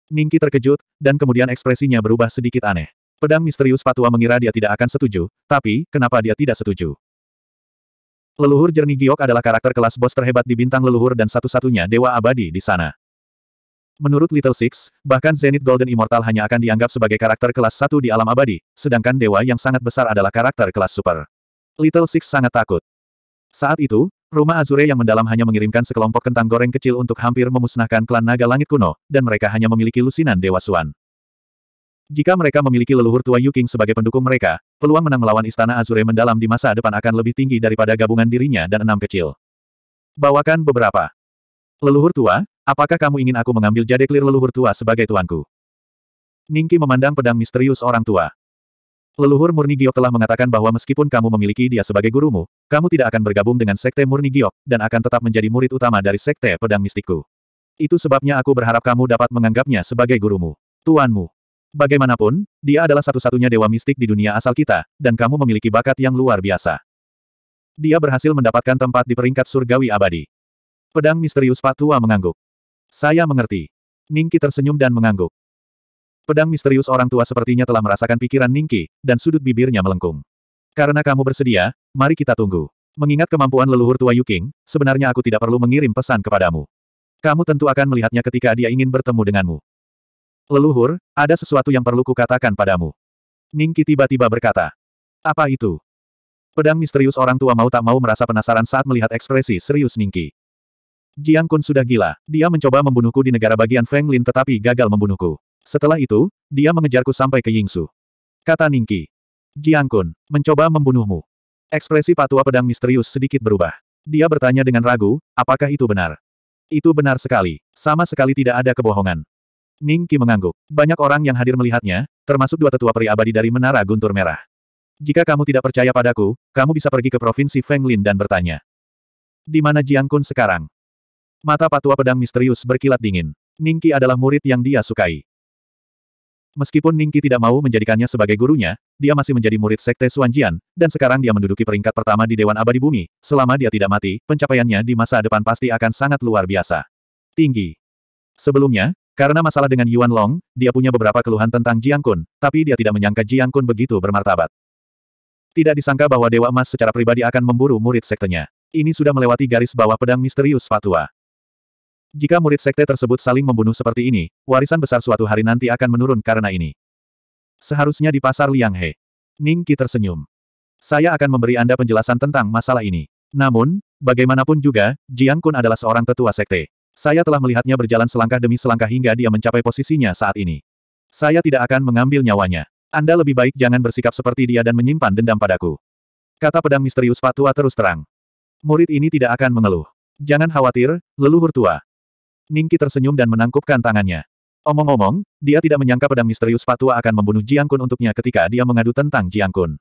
Ningki terkejut, dan kemudian ekspresinya berubah sedikit aneh. Pedang misterius Patua mengira dia tidak akan setuju, tapi, kenapa dia tidak setuju? Leluhur Jernih Giok adalah karakter kelas bos terhebat di bintang leluhur dan satu-satunya dewa abadi di sana. Menurut Little Six, bahkan Zenith Golden Immortal hanya akan dianggap sebagai karakter kelas satu di alam abadi, sedangkan dewa yang sangat besar adalah karakter kelas super. Little Six sangat takut. Saat itu, rumah Azure yang mendalam hanya mengirimkan sekelompok kentang goreng kecil untuk hampir memusnahkan klan naga langit kuno, dan mereka hanya memiliki lusinan Dewa Suan. Jika mereka memiliki leluhur tua Yuking sebagai pendukung mereka, peluang menang melawan Istana Azure mendalam di masa depan akan lebih tinggi daripada gabungan dirinya dan enam kecil. Bawakan beberapa. Leluhur tua, apakah kamu ingin aku mengambil jadeklir leluhur tua sebagai tuanku? Ningki memandang pedang misterius orang tua. Leluhur Murni Giok telah mengatakan bahwa meskipun kamu memiliki dia sebagai gurumu, kamu tidak akan bergabung dengan Sekte Murni Giok, dan akan tetap menjadi murid utama dari Sekte Pedang Mistikku. Itu sebabnya aku berharap kamu dapat menganggapnya sebagai gurumu. Tuanmu. Bagaimanapun, dia adalah satu-satunya dewa mistik di dunia asal kita, dan kamu memiliki bakat yang luar biasa. Dia berhasil mendapatkan tempat di peringkat surgawi abadi. Pedang misterius Tua mengangguk. Saya mengerti. Ningki tersenyum dan mengangguk. Pedang misterius orang tua sepertinya telah merasakan pikiran Ningki, dan sudut bibirnya melengkung. Karena kamu bersedia, mari kita tunggu. Mengingat kemampuan leluhur tua Yuking, sebenarnya aku tidak perlu mengirim pesan kepadamu. Kamu tentu akan melihatnya ketika dia ingin bertemu denganmu. Leluhur, ada sesuatu yang perlu kukatakan padamu. Ningki tiba-tiba berkata. Apa itu? Pedang misterius orang tua mau tak mau merasa penasaran saat melihat ekspresi serius Ningki. Jiang Kun sudah gila. Dia mencoba membunuhku di negara bagian Feng Lin tetapi gagal membunuhku. Setelah itu, dia mengejarku sampai ke Yingsu. Kata Ningki. Jiang Kun, mencoba membunuhmu. Ekspresi patua pedang misterius sedikit berubah. Dia bertanya dengan ragu, apakah itu benar? Itu benar sekali. Sama sekali tidak ada kebohongan. Ning Qi mengangguk. Banyak orang yang hadir melihatnya, termasuk dua tetua peri abadi dari Menara Guntur Merah. Jika kamu tidak percaya padaku, kamu bisa pergi ke provinsi Fenglin dan bertanya. Di mana Jiang Kun sekarang? Mata patua pedang misterius berkilat dingin. Ning Qi adalah murid yang dia sukai. Meskipun Ning Qi tidak mau menjadikannya sebagai gurunya, dia masih menjadi murid Sekte Suanjian, dan sekarang dia menduduki peringkat pertama di Dewan Abadi Bumi. Selama dia tidak mati, pencapaiannya di masa depan pasti akan sangat luar biasa. Tinggi. Sebelumnya, karena masalah dengan Yuan Long, dia punya beberapa keluhan tentang Jiang Kun, tapi dia tidak menyangka Jiang Kun begitu bermartabat. Tidak disangka bahwa Dewa Emas secara pribadi akan memburu murid sektenya. Ini sudah melewati garis bawah pedang misterius Fatua. Jika murid sekte tersebut saling membunuh seperti ini, warisan besar suatu hari nanti akan menurun karena ini. Seharusnya di pasar Liang He. Ning Qi tersenyum. Saya akan memberi Anda penjelasan tentang masalah ini. Namun, bagaimanapun juga, Jiang Kun adalah seorang tetua sekte. Saya telah melihatnya berjalan selangkah demi selangkah hingga dia mencapai posisinya saat ini. Saya tidak akan mengambil nyawanya. Anda lebih baik jangan bersikap seperti dia dan menyimpan dendam padaku. Kata pedang misterius Patua terus terang. Murid ini tidak akan mengeluh. Jangan khawatir, leluhur tua. Ningki tersenyum dan menangkupkan tangannya. Omong-omong, dia tidak menyangka pedang misterius Patua akan membunuh Jiang Kun untuknya ketika dia mengadu tentang Jiang Kun.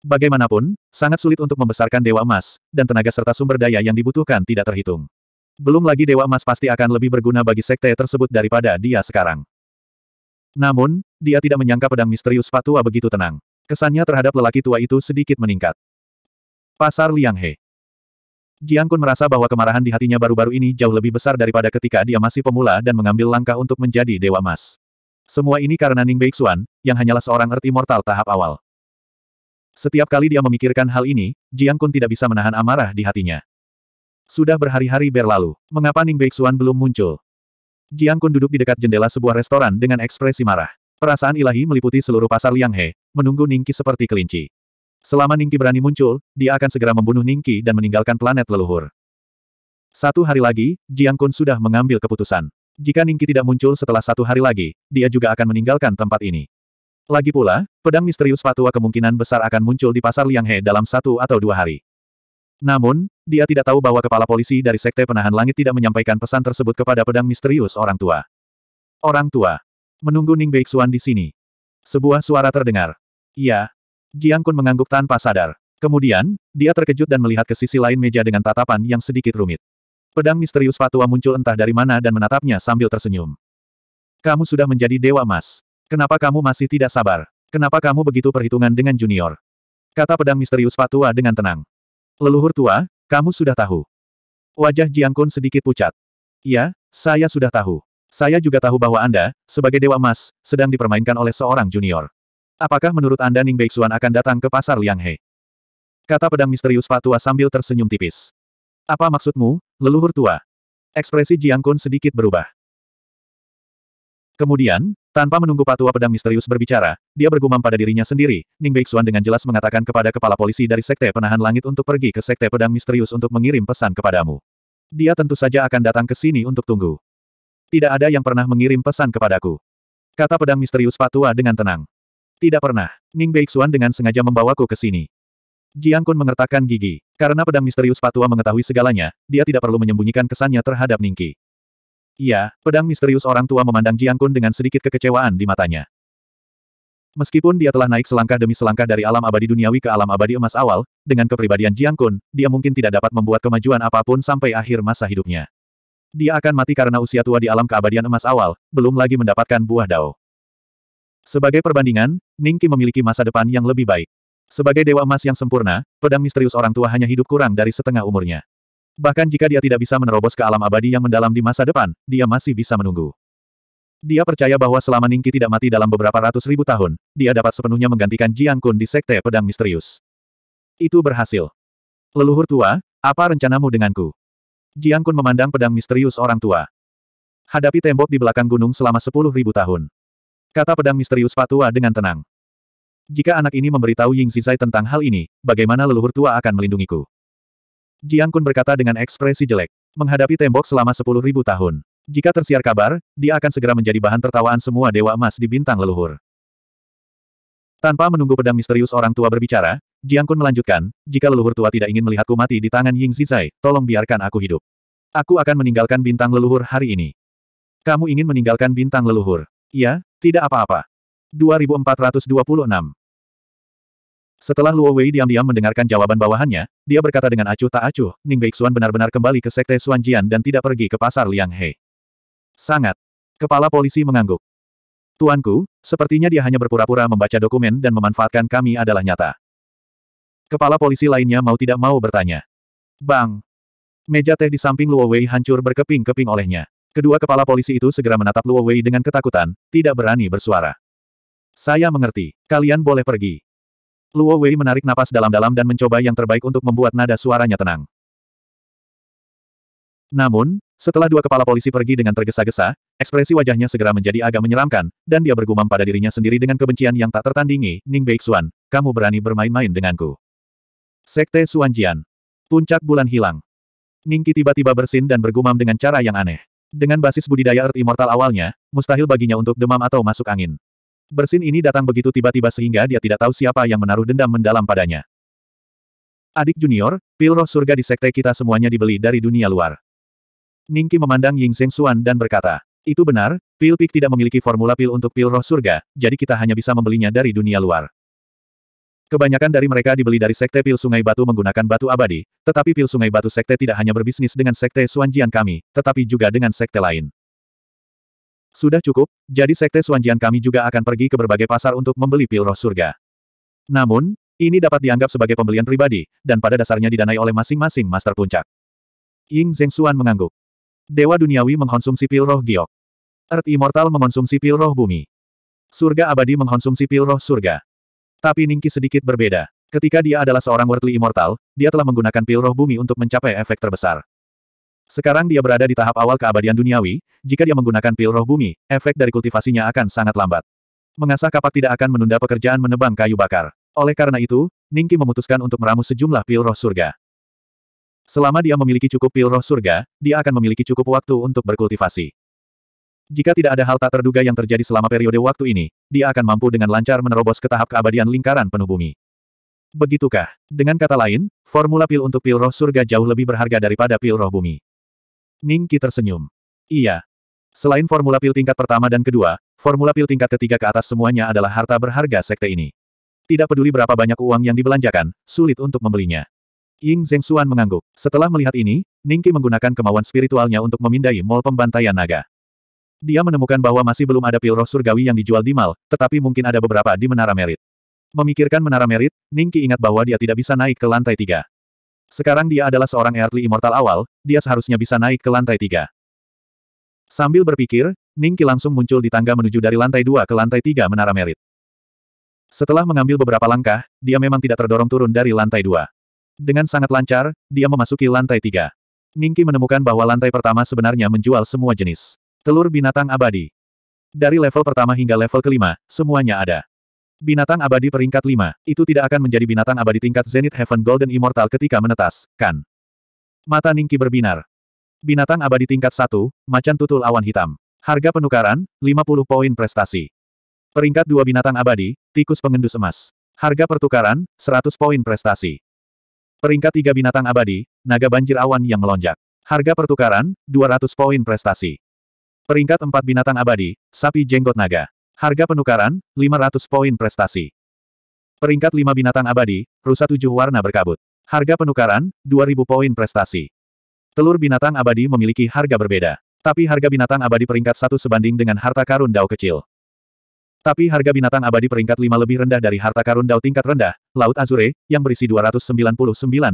Bagaimanapun, sangat sulit untuk membesarkan Dewa Emas, dan tenaga serta sumber daya yang dibutuhkan tidak terhitung. Belum lagi Dewa Emas pasti akan lebih berguna bagi sekte tersebut daripada dia sekarang. Namun, dia tidak menyangka pedang misterius Fatua begitu tenang. Kesannya terhadap lelaki tua itu sedikit meningkat. Pasar Liang He Jiang Kun merasa bahwa kemarahan di hatinya baru-baru ini jauh lebih besar daripada ketika dia masih pemula dan mengambil langkah untuk menjadi Dewa Emas. Semua ini karena Ning Beixuan, yang hanyalah seorang Earth mortal tahap awal. Setiap kali dia memikirkan hal ini, Jiang Kun tidak bisa menahan amarah di hatinya. Sudah berhari-hari berlalu. Mengapa Ning Beixuan belum muncul? Jiang Kun duduk di dekat jendela sebuah restoran dengan ekspresi marah. Perasaan ilahi meliputi seluruh pasar Lianghe, menunggu Ningki seperti kelinci. Selama Ningki berani muncul, dia akan segera membunuh Ningki dan meninggalkan planet leluhur. Satu hari lagi, Jiang Kun sudah mengambil keputusan. Jika Ningki tidak muncul setelah satu hari lagi, dia juga akan meninggalkan tempat ini. Lagi pula, pedang misterius Patua kemungkinan besar akan muncul di pasar Lianghe dalam satu atau dua hari. Namun, dia tidak tahu bahwa kepala polisi dari Sekte Penahan Langit tidak menyampaikan pesan tersebut kepada pedang misterius orang tua. Orang tua. Menunggu Ning Beixuan di sini. Sebuah suara terdengar. Iya. Jiang Kun mengangguk tanpa sadar. Kemudian, dia terkejut dan melihat ke sisi lain meja dengan tatapan yang sedikit rumit. Pedang misterius Fatua muncul entah dari mana dan menatapnya sambil tersenyum. Kamu sudah menjadi Dewa Mas. Kenapa kamu masih tidak sabar? Kenapa kamu begitu perhitungan dengan junior? Kata pedang misterius Fatua dengan tenang. Leluhur tua, kamu sudah tahu. Wajah Jiang Kun sedikit pucat. Ya, saya sudah tahu. Saya juga tahu bahwa Anda, sebagai Dewa emas, sedang dipermainkan oleh seorang junior. Apakah menurut Anda Ning Beixuan akan datang ke pasar Liang He? Kata pedang misterius Pak Tua sambil tersenyum tipis. Apa maksudmu, leluhur tua? Ekspresi Jiang Kun sedikit berubah. Kemudian, tanpa menunggu patua pedang misterius berbicara, dia bergumam pada dirinya sendiri, Ning Beixuan dengan jelas mengatakan kepada kepala polisi dari Sekte Penahan Langit untuk pergi ke Sekte Pedang Misterius untuk mengirim pesan kepadamu. Dia tentu saja akan datang ke sini untuk tunggu. Tidak ada yang pernah mengirim pesan kepadaku. Kata pedang misterius patua dengan tenang. Tidak pernah. Ning Beixuan dengan sengaja membawaku ke sini. Jiang Kun mengertakkan gigi. Karena pedang misterius patua mengetahui segalanya, dia tidak perlu menyembunyikan kesannya terhadap Ningki. Iya, pedang misterius orang tua memandang Jiang Kun dengan sedikit kekecewaan di matanya. Meskipun dia telah naik selangkah demi selangkah dari alam abadi duniawi ke alam abadi emas awal, dengan kepribadian Jiang Kun, dia mungkin tidak dapat membuat kemajuan apapun sampai akhir masa hidupnya. Dia akan mati karena usia tua di alam keabadian emas awal, belum lagi mendapatkan buah dao. Sebagai perbandingan, Ningki memiliki masa depan yang lebih baik. Sebagai dewa emas yang sempurna, pedang misterius orang tua hanya hidup kurang dari setengah umurnya. Bahkan jika dia tidak bisa menerobos ke alam abadi yang mendalam di masa depan, dia masih bisa menunggu. Dia percaya bahwa selama Ningki tidak mati dalam beberapa ratus ribu tahun, dia dapat sepenuhnya menggantikan Jiang Kun di Sekte Pedang Misterius. Itu berhasil. Leluhur tua, apa rencanamu denganku? Jiang Kun memandang pedang misterius orang tua. Hadapi tembok di belakang gunung selama sepuluh ribu tahun. Kata pedang misterius Patua dengan tenang. Jika anak ini memberitahu Ying Zizai tentang hal ini, bagaimana leluhur tua akan melindungiku? Jiang Kun berkata dengan ekspresi jelek. Menghadapi tembok selama sepuluh ribu tahun. Jika tersiar kabar, dia akan segera menjadi bahan tertawaan semua dewa emas di bintang leluhur. Tanpa menunggu pedang misterius orang tua berbicara, Jiang Kun melanjutkan, jika leluhur tua tidak ingin melihatku mati di tangan Ying Zizai, tolong biarkan aku hidup. Aku akan meninggalkan bintang leluhur hari ini. Kamu ingin meninggalkan bintang leluhur? Iya, tidak apa-apa. 2426 setelah Luo Wei diam-diam mendengarkan jawaban bawahannya, dia berkata dengan acuh tak acuh, Ning Beixuan benar-benar kembali ke Sekte Suanjian dan tidak pergi ke pasar Liang He. Sangat. Kepala polisi mengangguk. Tuanku, sepertinya dia hanya berpura-pura membaca dokumen dan memanfaatkan kami adalah nyata. Kepala polisi lainnya mau tidak mau bertanya. Bang! Meja teh di samping Luo Wei hancur berkeping-keping olehnya. Kedua kepala polisi itu segera menatap Luo Wei dengan ketakutan, tidak berani bersuara. Saya mengerti, kalian boleh pergi. Luo Wei menarik napas dalam-dalam dan mencoba yang terbaik untuk membuat nada suaranya tenang. Namun, setelah dua kepala polisi pergi dengan tergesa-gesa, ekspresi wajahnya segera menjadi agak menyeramkan, dan dia bergumam pada dirinya sendiri dengan kebencian yang tak tertandingi, Ning Beixuan, kamu berani bermain-main denganku. Sekte Suanjian. Puncak bulan hilang. Ningki tiba-tiba bersin dan bergumam dengan cara yang aneh. Dengan basis budidaya Earth Immortal awalnya, mustahil baginya untuk demam atau masuk angin. Bersin ini datang begitu tiba-tiba sehingga dia tidak tahu siapa yang menaruh dendam mendalam padanya. Adik junior, pil roh surga di sekte kita semuanya dibeli dari dunia luar. Ningki memandang Ying Seng Xuan dan berkata, itu benar, pil pik tidak memiliki formula pil untuk pil roh surga, jadi kita hanya bisa membelinya dari dunia luar. Kebanyakan dari mereka dibeli dari sekte pil sungai batu menggunakan batu abadi, tetapi pil sungai batu sekte tidak hanya berbisnis dengan sekte Suanjian kami, tetapi juga dengan sekte lain. Sudah cukup, jadi sekte Suanjian kami juga akan pergi ke berbagai pasar untuk membeli pil roh surga. Namun, ini dapat dianggap sebagai pembelian pribadi, dan pada dasarnya didanai oleh masing-masing master puncak. Ying Zhengxuan mengangguk. Dewa duniawi mengkonsumsi pil roh giok. Earth Immortal mengonsumsi pil roh bumi. Surga abadi mengkonsumsi pil roh surga. Tapi Ningki sedikit berbeda. Ketika dia adalah seorang worldly immortal, dia telah menggunakan pil roh bumi untuk mencapai efek terbesar. Sekarang dia berada di tahap awal keabadian duniawi, jika dia menggunakan pil roh bumi, efek dari kultivasinya akan sangat lambat. Mengasah kapak tidak akan menunda pekerjaan menebang kayu bakar. Oleh karena itu, Ningki memutuskan untuk meramu sejumlah pil roh surga. Selama dia memiliki cukup pil roh surga, dia akan memiliki cukup waktu untuk berkultivasi. Jika tidak ada hal tak terduga yang terjadi selama periode waktu ini, dia akan mampu dengan lancar menerobos ke tahap keabadian lingkaran penuh bumi. Begitukah? Dengan kata lain, formula pil untuk pil roh surga jauh lebih berharga daripada pil roh bumi. Ning Qi tersenyum. Iya. Selain formula pil tingkat pertama dan kedua, formula pil tingkat ketiga ke atas semuanya adalah harta berharga sekte ini. Tidak peduli berapa banyak uang yang dibelanjakan, sulit untuk membelinya. Ying Xuan mengangguk. Setelah melihat ini, Ning Qi menggunakan kemauan spiritualnya untuk memindai mol pembantaian naga. Dia menemukan bahwa masih belum ada pil roh surgawi yang dijual di mal, tetapi mungkin ada beberapa di menara merit. Memikirkan menara merit, Ning Qi ingat bahwa dia tidak bisa naik ke lantai tiga. Sekarang dia adalah seorang Earthly Immortal awal, dia seharusnya bisa naik ke lantai tiga. Sambil berpikir, Ningki langsung muncul di tangga menuju dari lantai dua ke lantai tiga menara merit. Setelah mengambil beberapa langkah, dia memang tidak terdorong turun dari lantai dua. Dengan sangat lancar, dia memasuki lantai tiga. Ningki menemukan bahwa lantai pertama sebenarnya menjual semua jenis telur binatang abadi. Dari level pertama hingga level kelima, semuanya ada. Binatang abadi peringkat 5, itu tidak akan menjadi binatang abadi tingkat Zenith Heaven Golden Immortal ketika menetas, kan? Mata Ningki berbinar. Binatang abadi tingkat 1, macan tutul awan hitam. Harga penukaran, 50 poin prestasi. Peringkat 2 binatang abadi, tikus pengendus emas. Harga pertukaran, 100 poin prestasi. Peringkat 3 binatang abadi, naga banjir awan yang melonjak. Harga pertukaran, 200 poin prestasi. Peringkat 4 binatang abadi, sapi jenggot naga. Harga penukaran, 500 poin prestasi. Peringkat 5 binatang abadi, rusa tujuh warna berkabut. Harga penukaran, 2000 poin prestasi. Telur binatang abadi memiliki harga berbeda. Tapi harga binatang abadi peringkat satu sebanding dengan harta karun dao kecil. Tapi harga binatang abadi peringkat 5 lebih rendah dari harta karun dao tingkat rendah, Laut Azure, yang berisi 299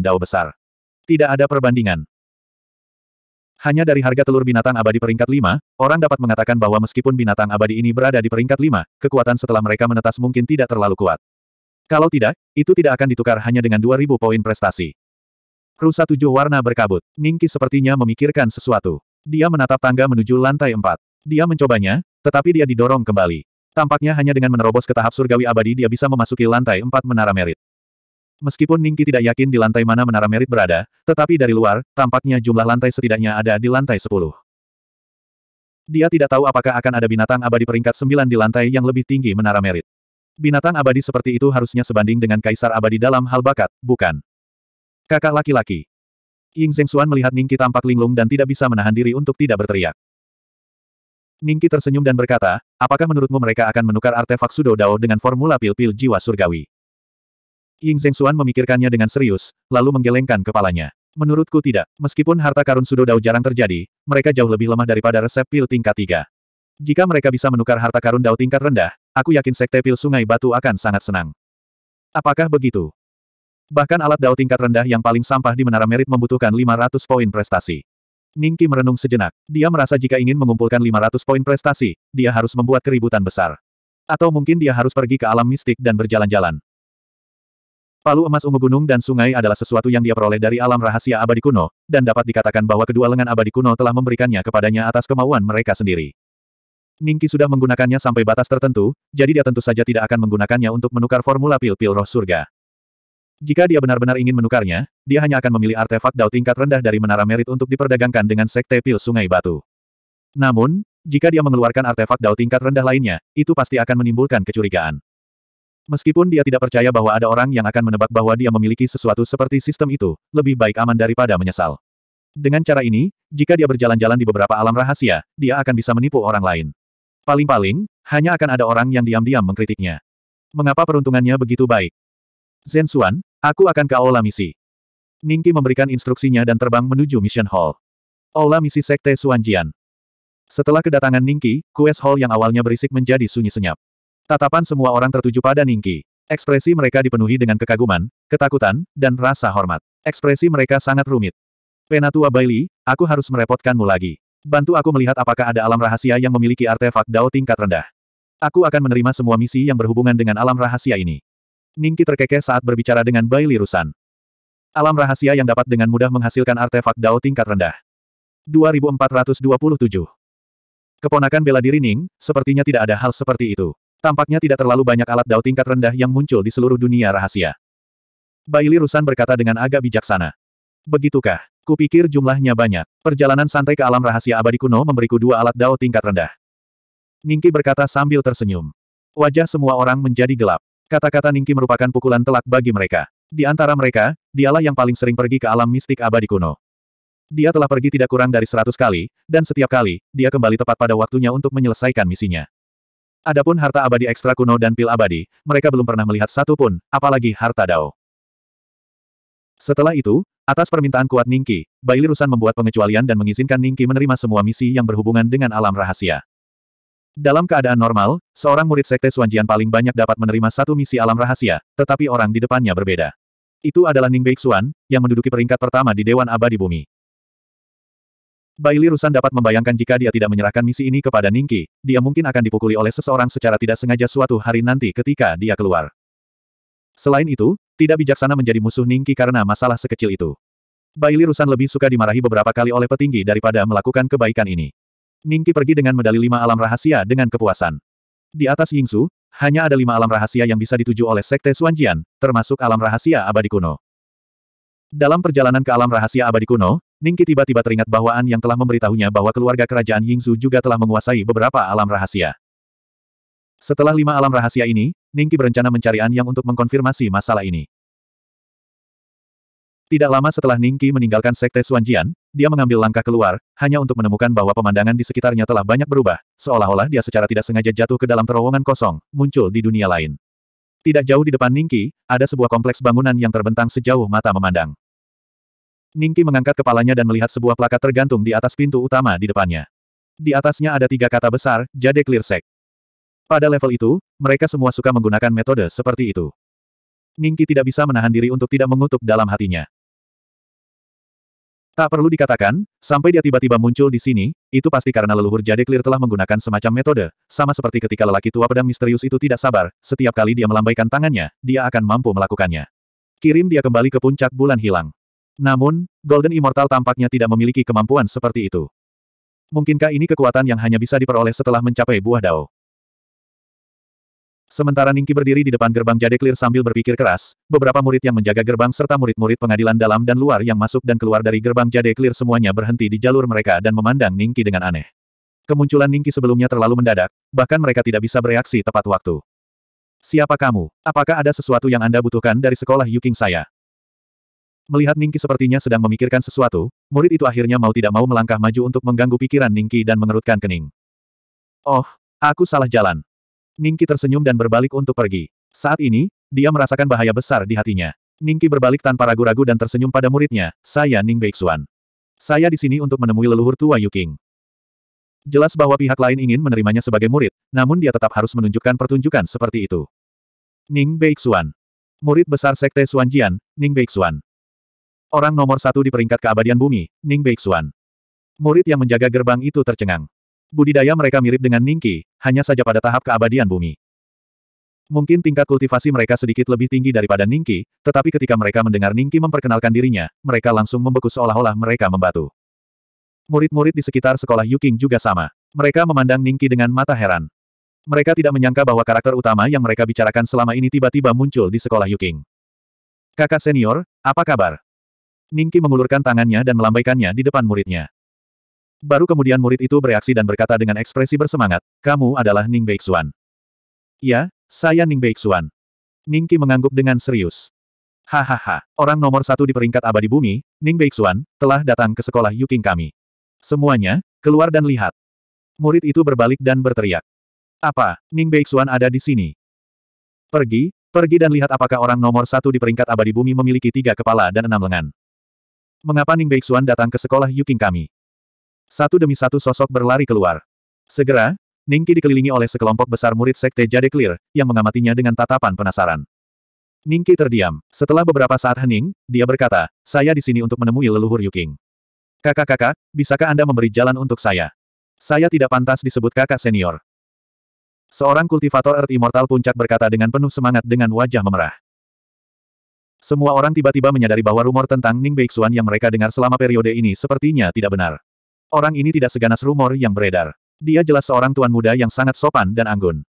dao besar. Tidak ada perbandingan. Hanya dari harga telur binatang abadi peringkat 5, orang dapat mengatakan bahwa meskipun binatang abadi ini berada di peringkat 5, kekuatan setelah mereka menetas mungkin tidak terlalu kuat. Kalau tidak, itu tidak akan ditukar hanya dengan 2000 poin prestasi. Rusa tujuh warna berkabut. Ningki sepertinya memikirkan sesuatu. Dia menatap tangga menuju lantai 4. Dia mencobanya, tetapi dia didorong kembali. Tampaknya hanya dengan menerobos ke tahap surgawi abadi dia bisa memasuki lantai 4 menara merit. Meskipun Ningki tidak yakin di lantai mana menara merit berada, tetapi dari luar, tampaknya jumlah lantai setidaknya ada di lantai 10. Dia tidak tahu apakah akan ada binatang abadi peringkat 9 di lantai yang lebih tinggi menara merit. Binatang abadi seperti itu harusnya sebanding dengan kaisar abadi dalam hal bakat, bukan? Kakak laki-laki. Ying Zhengxuan melihat Ningki tampak linglung dan tidak bisa menahan diri untuk tidak berteriak. Ningki tersenyum dan berkata, apakah menurutmu mereka akan menukar artefak Sudo Dao dengan formula pil-pil jiwa surgawi? Ying Xuan memikirkannya dengan serius, lalu menggelengkan kepalanya. Menurutku tidak. Meskipun harta karun Sudo Dao jarang terjadi, mereka jauh lebih lemah daripada resep pil tingkat 3. Jika mereka bisa menukar harta karun Dao tingkat rendah, aku yakin sekte pil Sungai Batu akan sangat senang. Apakah begitu? Bahkan alat Dao tingkat rendah yang paling sampah di Menara Merit membutuhkan 500 poin prestasi. Ningki merenung sejenak. Dia merasa jika ingin mengumpulkan 500 poin prestasi, dia harus membuat keributan besar. Atau mungkin dia harus pergi ke alam mistik dan berjalan-jalan. Palu emas ungu gunung dan sungai adalah sesuatu yang dia peroleh dari alam rahasia abadi kuno, dan dapat dikatakan bahwa kedua lengan abadi kuno telah memberikannya kepadanya atas kemauan mereka sendiri. Ningki sudah menggunakannya sampai batas tertentu, jadi dia tentu saja tidak akan menggunakannya untuk menukar formula pil-pil roh surga. Jika dia benar-benar ingin menukarnya, dia hanya akan memilih artefak dao tingkat rendah dari menara merit untuk diperdagangkan dengan sekte pil sungai batu. Namun, jika dia mengeluarkan artefak dao tingkat rendah lainnya, itu pasti akan menimbulkan kecurigaan. Meskipun dia tidak percaya bahwa ada orang yang akan menebak bahwa dia memiliki sesuatu seperti sistem itu, lebih baik aman daripada menyesal. Dengan cara ini, jika dia berjalan-jalan di beberapa alam rahasia, dia akan bisa menipu orang lain. Paling-paling, hanya akan ada orang yang diam-diam mengkritiknya. Mengapa peruntungannya begitu baik? Zhen Xuan, aku akan ke Aula Misi. Ningki memberikan instruksinya dan terbang menuju Mission Hall. Aula Misi Sekte Xuanjian. Setelah kedatangan Ningki, Quest Hall yang awalnya berisik menjadi sunyi senyap. Tatapan semua orang tertuju pada Ningki. Ekspresi mereka dipenuhi dengan kekaguman, ketakutan, dan rasa hormat. Ekspresi mereka sangat rumit. Penatua Bailey, aku harus merepotkanmu lagi. Bantu aku melihat apakah ada alam rahasia yang memiliki artefak Dao tingkat rendah. Aku akan menerima semua misi yang berhubungan dengan alam rahasia ini. Ningki terkekeh saat berbicara dengan Bailey Rusan. Alam rahasia yang dapat dengan mudah menghasilkan artefak Dao tingkat rendah. 2427. Keponakan bela diri Ning, sepertinya tidak ada hal seperti itu. Tampaknya tidak terlalu banyak alat dao tingkat rendah yang muncul di seluruh dunia rahasia. Baili Rusan berkata dengan agak bijaksana. Begitukah? Kupikir jumlahnya banyak. Perjalanan santai ke alam rahasia abadi kuno memberiku dua alat dao tingkat rendah. Ningki berkata sambil tersenyum. Wajah semua orang menjadi gelap. Kata-kata Ningki merupakan pukulan telak bagi mereka. Di antara mereka, dialah yang paling sering pergi ke alam mistik abadi kuno. Dia telah pergi tidak kurang dari seratus kali, dan setiap kali, dia kembali tepat pada waktunya untuk menyelesaikan misinya. Adapun harta abadi ekstra kuno dan pil abadi, mereka belum pernah melihat satu pun, apalagi harta Dao. Setelah itu, atas permintaan kuat Ningki, Baili Rusan membuat pengecualian dan mengizinkan Ningki menerima semua misi yang berhubungan dengan alam rahasia. Dalam keadaan normal, seorang murid Sekte Suanjian paling banyak dapat menerima satu misi alam rahasia, tetapi orang di depannya berbeda. Itu adalah Ning Beixuan, yang menduduki peringkat pertama di Dewan Abadi Bumi. Bailey Rusan dapat membayangkan jika dia tidak menyerahkan misi ini kepada Ningki, dia mungkin akan dipukuli oleh seseorang secara tidak sengaja suatu hari nanti ketika dia keluar. Selain itu, tidak bijaksana menjadi musuh Ningki karena masalah sekecil itu. Bailey Rusan lebih suka dimarahi beberapa kali oleh petinggi daripada melakukan kebaikan ini. Ningki pergi dengan medali lima alam rahasia dengan kepuasan. Di atas Yingsu, hanya ada lima alam rahasia yang bisa dituju oleh Sekte Suanjian, termasuk alam rahasia abadi kuno. Dalam perjalanan ke alam rahasia abadi kuno, Ningki tiba-tiba teringat bahwa An yang telah memberitahunya bahwa keluarga kerajaan Yingzu juga telah menguasai beberapa alam rahasia. Setelah lima alam rahasia ini, Ningki berencana mencari An yang untuk mengkonfirmasi masalah ini. Tidak lama setelah Ningki meninggalkan Sekte Suanjian, dia mengambil langkah keluar, hanya untuk menemukan bahwa pemandangan di sekitarnya telah banyak berubah, seolah-olah dia secara tidak sengaja jatuh ke dalam terowongan kosong, muncul di dunia lain. Tidak jauh di depan Ningki, ada sebuah kompleks bangunan yang terbentang sejauh mata memandang. Ningki mengangkat kepalanya dan melihat sebuah plakat tergantung di atas pintu utama di depannya. Di atasnya ada tiga kata besar, Jade Clear Sect. Pada level itu, mereka semua suka menggunakan metode seperti itu. Ningki tidak bisa menahan diri untuk tidak mengutuk dalam hatinya. Tak perlu dikatakan, sampai dia tiba-tiba muncul di sini, itu pasti karena leluhur Jade Clear telah menggunakan semacam metode, sama seperti ketika lelaki tua pedang misterius itu tidak sabar, setiap kali dia melambaikan tangannya, dia akan mampu melakukannya. Kirim dia kembali ke puncak bulan hilang. Namun, Golden Immortal tampaknya tidak memiliki kemampuan seperti itu. Mungkinkah ini kekuatan yang hanya bisa diperoleh setelah mencapai buah dao? Sementara Ningki berdiri di depan gerbang Jade Clear sambil berpikir keras, beberapa murid yang menjaga gerbang serta murid-murid pengadilan dalam dan luar yang masuk dan keluar dari gerbang Jade Clear semuanya berhenti di jalur mereka dan memandang Ningki dengan aneh. Kemunculan Ningki sebelumnya terlalu mendadak, bahkan mereka tidak bisa bereaksi tepat waktu. Siapa kamu? Apakah ada sesuatu yang Anda butuhkan dari sekolah Yuking saya? Melihat Ningki sepertinya sedang memikirkan sesuatu, murid itu akhirnya mau tidak mau melangkah maju untuk mengganggu pikiran Ningki dan mengerutkan kening. Oh, aku salah jalan. Ningki tersenyum dan berbalik untuk pergi. Saat ini, dia merasakan bahaya besar di hatinya. Ningki berbalik tanpa ragu-ragu dan tersenyum pada muridnya, saya Ning Beixuan. Saya di sini untuk menemui leluhur tua Yuking. Jelas bahwa pihak lain ingin menerimanya sebagai murid, namun dia tetap harus menunjukkan pertunjukan seperti itu. Ning Beixuan. Murid besar Sekte Suanjian, Ning Beixuan. Orang nomor satu di peringkat keabadian bumi, Ning Beixuan. Murid yang menjaga gerbang itu tercengang. Budidaya mereka mirip dengan Ningki, hanya saja pada tahap keabadian bumi. Mungkin tingkat kultivasi mereka sedikit lebih tinggi daripada Ningki, tetapi ketika mereka mendengar Ningki memperkenalkan dirinya, mereka langsung membeku seolah-olah mereka membatu. Murid-murid di sekitar sekolah Yuking juga sama. Mereka memandang Ningki dengan mata heran. Mereka tidak menyangka bahwa karakter utama yang mereka bicarakan selama ini tiba-tiba muncul di sekolah Yuking. Kakak senior, apa kabar? Ningki mengulurkan tangannya dan melambaikannya di depan muridnya. Baru kemudian murid itu bereaksi dan berkata dengan ekspresi bersemangat, kamu adalah Ning Beixuan. Ya, saya Ning Beixuan. Ningki mengangguk dengan serius. Hahaha, orang nomor satu di peringkat abadi bumi, Ning Beixuan, telah datang ke sekolah Yuking kami. Semuanya, keluar dan lihat. Murid itu berbalik dan berteriak. Apa, Ning Beixuan ada di sini? Pergi, pergi dan lihat apakah orang nomor satu di peringkat abadi bumi memiliki tiga kepala dan enam lengan. Mengapa Ning Beixuan datang ke sekolah Yuking kami? Satu demi satu sosok berlari keluar. Segera, Ningki dikelilingi oleh sekelompok besar murid sekte Jade Clear, yang mengamatinya dengan tatapan penasaran. Ningki terdiam. Setelah beberapa saat hening, dia berkata, saya di sini untuk menemui leluhur Yuking. Kakak-kakak, bisakah Anda memberi jalan untuk saya? Saya tidak pantas disebut kakak senior. Seorang kultivator Earth Immortal Puncak berkata dengan penuh semangat dengan wajah memerah. Semua orang tiba-tiba menyadari bahwa rumor tentang Ning Beixuan yang mereka dengar selama periode ini sepertinya tidak benar. Orang ini tidak seganas rumor yang beredar. Dia jelas seorang tuan muda yang sangat sopan dan anggun.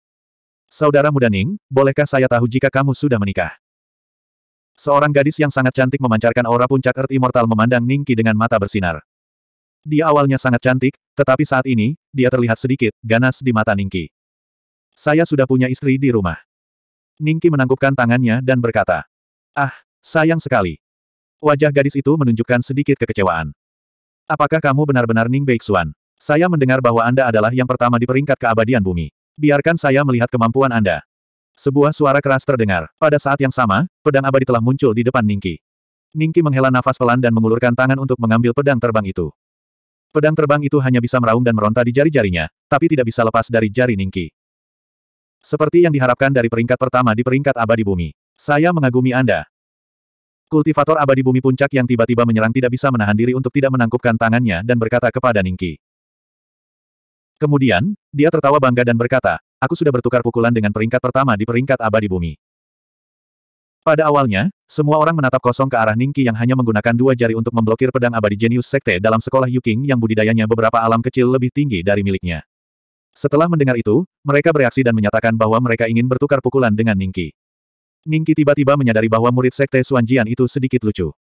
Saudara muda Ning, bolehkah saya tahu jika kamu sudah menikah? Seorang gadis yang sangat cantik memancarkan aura puncak Earth Immortal memandang Ning Qi dengan mata bersinar. Dia awalnya sangat cantik, tetapi saat ini, dia terlihat sedikit ganas di mata Ning Qi. Saya sudah punya istri di rumah. Ning Qi menangkupkan tangannya dan berkata, Ah, sayang sekali. Wajah gadis itu menunjukkan sedikit kekecewaan. Apakah kamu benar-benar Ning Beixuan? Saya mendengar bahwa Anda adalah yang pertama di peringkat keabadian bumi. Biarkan saya melihat kemampuan Anda. Sebuah suara keras terdengar. Pada saat yang sama, pedang abadi telah muncul di depan Ningki. Ningki menghela nafas pelan dan mengulurkan tangan untuk mengambil pedang terbang itu. Pedang terbang itu hanya bisa meraung dan meronta di jari-jarinya, tapi tidak bisa lepas dari jari Ningki. Seperti yang diharapkan dari peringkat pertama di peringkat abadi bumi. Saya mengagumi Anda. Kultivator abadi bumi puncak yang tiba-tiba menyerang tidak bisa menahan diri untuk tidak menangkupkan tangannya dan berkata kepada Ningki. Kemudian, dia tertawa bangga dan berkata, aku sudah bertukar pukulan dengan peringkat pertama di peringkat abadi bumi. Pada awalnya, semua orang menatap kosong ke arah Ningki yang hanya menggunakan dua jari untuk memblokir pedang abadi jenius sekte dalam sekolah Yuking yang budidayanya beberapa alam kecil lebih tinggi dari miliknya. Setelah mendengar itu, mereka bereaksi dan menyatakan bahwa mereka ingin bertukar pukulan dengan Ningki. Ningki tiba-tiba menyadari bahwa murid sekte Suanjian itu sedikit lucu.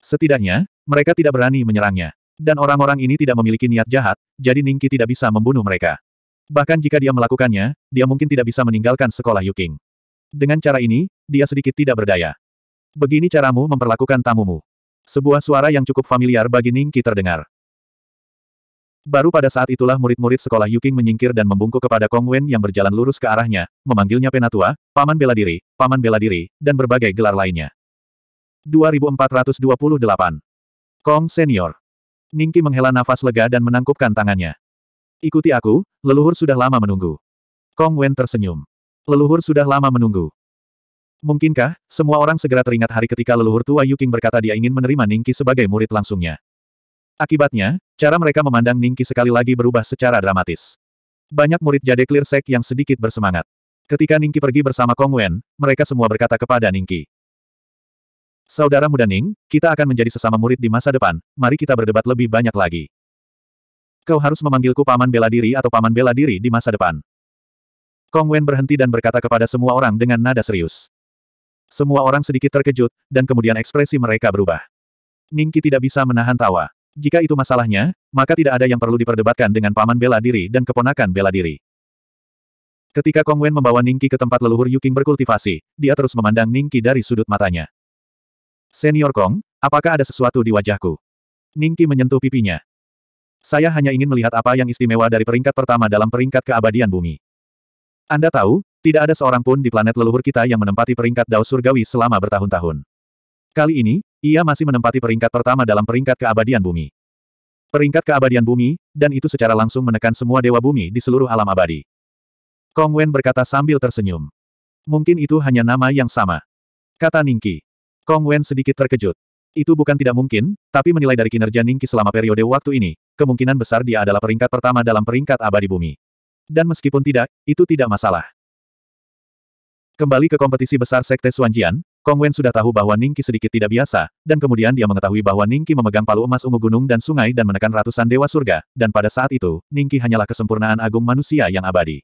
Setidaknya, mereka tidak berani menyerangnya. Dan orang-orang ini tidak memiliki niat jahat, jadi Ningki tidak bisa membunuh mereka. Bahkan jika dia melakukannya, dia mungkin tidak bisa meninggalkan sekolah Yuking. Dengan cara ini, dia sedikit tidak berdaya. Begini caramu memperlakukan tamumu. Sebuah suara yang cukup familiar bagi Ningki terdengar. Baru pada saat itulah murid-murid sekolah Yuking menyingkir dan membungkuk kepada Kong Wen yang berjalan lurus ke arahnya, memanggilnya penatua, paman bela diri, paman bela diri, dan berbagai gelar lainnya. 2428. Kong Senior. Ningki menghela nafas lega dan menangkupkan tangannya. Ikuti aku, leluhur sudah lama menunggu. Kong Wen tersenyum. Leluhur sudah lama menunggu. Mungkinkah, semua orang segera teringat hari ketika leluhur tua Yuking berkata dia ingin menerima Ningki sebagai murid langsungnya. Akibatnya, cara mereka memandang Ningki sekali lagi berubah secara dramatis. Banyak murid Jade Clear Sek yang sedikit bersemangat. Ketika Ningki pergi bersama Kong Wen, mereka semua berkata kepada Ningki. Saudara muda Ning, kita akan menjadi sesama murid di masa depan, mari kita berdebat lebih banyak lagi. Kau harus memanggilku paman bela diri atau paman bela diri di masa depan. Kong Wen berhenti dan berkata kepada semua orang dengan nada serius. Semua orang sedikit terkejut, dan kemudian ekspresi mereka berubah. Ningki tidak bisa menahan tawa. Jika itu masalahnya, maka tidak ada yang perlu diperdebatkan dengan paman bela diri dan keponakan bela diri. Ketika Kong Wen membawa Ningki ke tempat leluhur Yuking berkultivasi, dia terus memandang Ningki dari sudut matanya. Senior Kong, apakah ada sesuatu di wajahku? Ningki menyentuh pipinya. Saya hanya ingin melihat apa yang istimewa dari peringkat pertama dalam peringkat keabadian bumi. Anda tahu, tidak ada seorang pun di planet leluhur kita yang menempati peringkat dao surgawi selama bertahun-tahun. Kali ini, ia masih menempati peringkat pertama dalam peringkat keabadian bumi. Peringkat keabadian bumi, dan itu secara langsung menekan semua dewa bumi di seluruh alam abadi. Kong Wen berkata sambil tersenyum. Mungkin itu hanya nama yang sama. Kata Ningki. Kong Wen sedikit terkejut. Itu bukan tidak mungkin, tapi menilai dari kinerja Ningki selama periode waktu ini, kemungkinan besar dia adalah peringkat pertama dalam peringkat abadi bumi. Dan meskipun tidak, itu tidak masalah. Kembali ke kompetisi besar Sekte Suanjian, Kong Wen sudah tahu bahwa Ningki sedikit tidak biasa, dan kemudian dia mengetahui bahwa Ningki memegang palu emas ungu gunung dan sungai dan menekan ratusan dewa surga, dan pada saat itu, Ningki hanyalah kesempurnaan agung manusia yang abadi.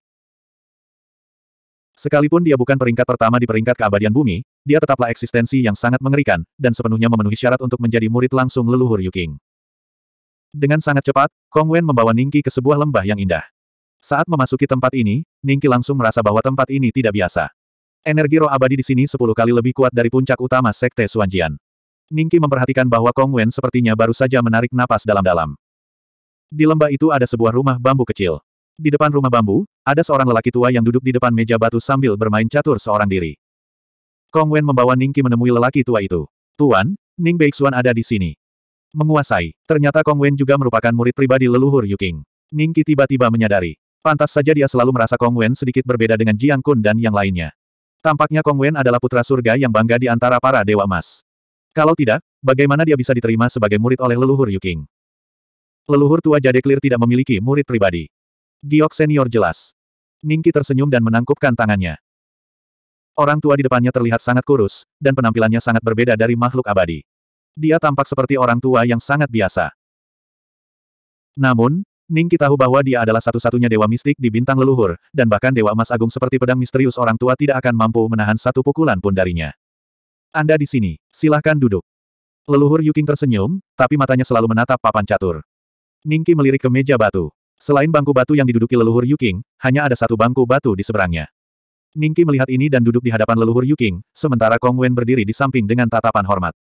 Sekalipun dia bukan peringkat pertama di peringkat keabadian bumi, dia tetaplah eksistensi yang sangat mengerikan, dan sepenuhnya memenuhi syarat untuk menjadi murid langsung leluhur Yuking. Dengan sangat cepat, Kong Wen membawa Ningki ke sebuah lembah yang indah. Saat memasuki tempat ini, Ningki langsung merasa bahwa tempat ini tidak biasa. Energi roh abadi di sini sepuluh kali lebih kuat dari puncak utama Sekte Suanjian. Ningki memperhatikan bahwa Kong Wen sepertinya baru saja menarik napas dalam-dalam. Di lembah itu ada sebuah rumah bambu kecil. Di depan rumah bambu, ada seorang lelaki tua yang duduk di depan meja batu sambil bermain catur seorang diri. Kong Wen membawa Ningki menemui lelaki tua itu. Tuan, Ning Beixuan ada di sini. Menguasai. Ternyata Kong Wen juga merupakan murid pribadi leluhur Yuking. Ningki tiba-tiba menyadari. Pantas saja dia selalu merasa Kong Wen sedikit berbeda dengan Jiang Kun dan yang lainnya. Tampaknya Kong Wen adalah putra surga yang bangga di antara para dewa emas. Kalau tidak, bagaimana dia bisa diterima sebagai murid oleh leluhur Yuking? Leluhur tua Jade Clear tidak memiliki murid pribadi. Giok senior jelas. Ningki tersenyum dan menangkupkan tangannya. Orang tua di depannya terlihat sangat kurus, dan penampilannya sangat berbeda dari makhluk abadi. Dia tampak seperti orang tua yang sangat biasa. Namun, Ningki tahu bahwa dia adalah satu-satunya dewa mistik di bintang leluhur, dan bahkan dewa emas agung seperti pedang misterius orang tua tidak akan mampu menahan satu pukulan pun darinya. Anda di sini, silahkan duduk. Leluhur Yuking tersenyum, tapi matanya selalu menatap papan catur. Ningki melirik ke meja batu. Selain bangku batu yang diduduki leluhur Yuking, hanya ada satu bangku batu di seberangnya. Ningki melihat ini dan duduk di hadapan leluhur Yuking, sementara Kong Wen berdiri di samping dengan tatapan hormat.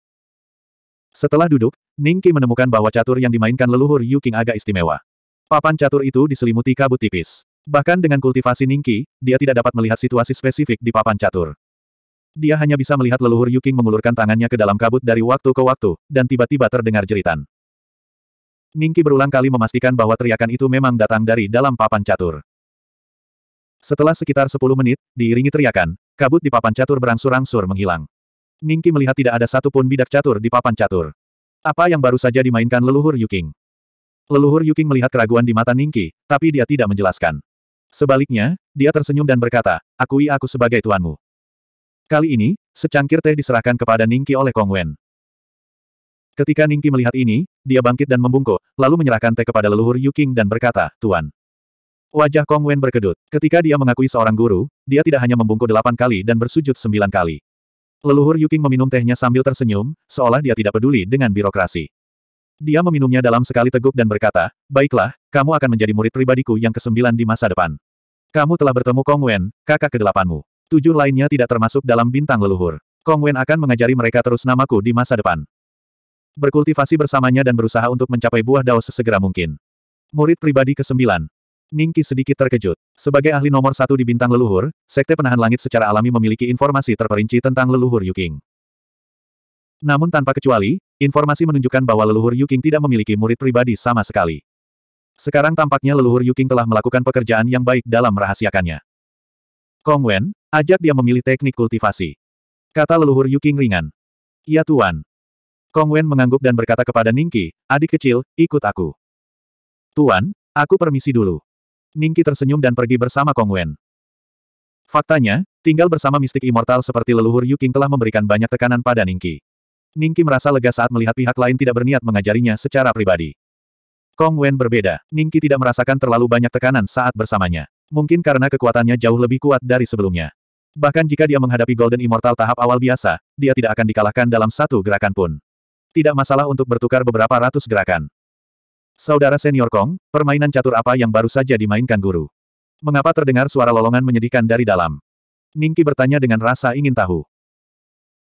Setelah duduk, Ningki menemukan bahwa catur yang dimainkan leluhur Yuking agak istimewa. Papan catur itu diselimuti kabut tipis. Bahkan dengan kultivasi Ningki, dia tidak dapat melihat situasi spesifik di papan catur. Dia hanya bisa melihat leluhur Yuking mengulurkan tangannya ke dalam kabut dari waktu ke waktu, dan tiba-tiba terdengar jeritan. Ningki berulang kali memastikan bahwa teriakan itu memang datang dari dalam papan catur. Setelah sekitar 10 menit, diiringi teriakan, kabut di papan catur berangsur-angsur menghilang. Ningki melihat tidak ada satupun bidak catur di papan catur. Apa yang baru saja dimainkan leluhur Yuking? Leluhur Yuking melihat keraguan di mata Ningki, tapi dia tidak menjelaskan. Sebaliknya, dia tersenyum dan berkata, akui iya, aku sebagai tuanmu. Kali ini, secangkir teh diserahkan kepada Ningki oleh Kong Wen. Ketika Ningki melihat ini, dia bangkit dan membungkuk, lalu menyerahkan teh kepada leluhur Yuking dan berkata, Tuan. Wajah Kong Wen berkedut. Ketika dia mengakui seorang guru, dia tidak hanya membungkuk delapan kali dan bersujud sembilan kali. Leluhur Yuking meminum tehnya sambil tersenyum, seolah dia tidak peduli dengan birokrasi. Dia meminumnya dalam sekali teguk dan berkata, Baiklah, kamu akan menjadi murid pribadiku yang kesembilan di masa depan. Kamu telah bertemu Kong Wen, kakak kedelapanmu. Tujuh lainnya tidak termasuk dalam bintang leluhur. Kong Wen akan mengajari mereka terus namaku di masa depan. Berkultivasi bersamanya dan berusaha untuk mencapai buah dao sesegera mungkin. Murid pribadi kesembilan, 9 Ningki sedikit terkejut. Sebagai ahli nomor satu di bintang leluhur, Sekte Penahan Langit secara alami memiliki informasi terperinci tentang leluhur Yuking. Namun tanpa kecuali, Informasi menunjukkan bahwa leluhur Yuking tidak memiliki murid pribadi sama sekali. Sekarang tampaknya leluhur Yuking telah melakukan pekerjaan yang baik dalam merahasiakannya. Kong Wen, ajak dia memilih teknik kultivasi. Kata leluhur Yuking ringan. Ya Tuan. Kong Wen mengangguk dan berkata kepada Ningki, adik kecil, ikut aku. Tuan, aku permisi dulu. Ningki tersenyum dan pergi bersama Kong Wen. Faktanya, tinggal bersama mistik immortal seperti leluhur Yuking telah memberikan banyak tekanan pada Ningki. Ningqi merasa lega saat melihat pihak lain tidak berniat mengajarinya secara pribadi. Kong Wen berbeda, Ningqi tidak merasakan terlalu banyak tekanan saat bersamanya. Mungkin karena kekuatannya jauh lebih kuat dari sebelumnya. Bahkan jika dia menghadapi Golden Immortal tahap awal biasa, dia tidak akan dikalahkan dalam satu gerakan pun. Tidak masalah untuk bertukar beberapa ratus gerakan. Saudara senior Kong, permainan catur apa yang baru saja dimainkan guru? Mengapa terdengar suara lolongan menyedihkan dari dalam? Ningki bertanya dengan rasa ingin tahu.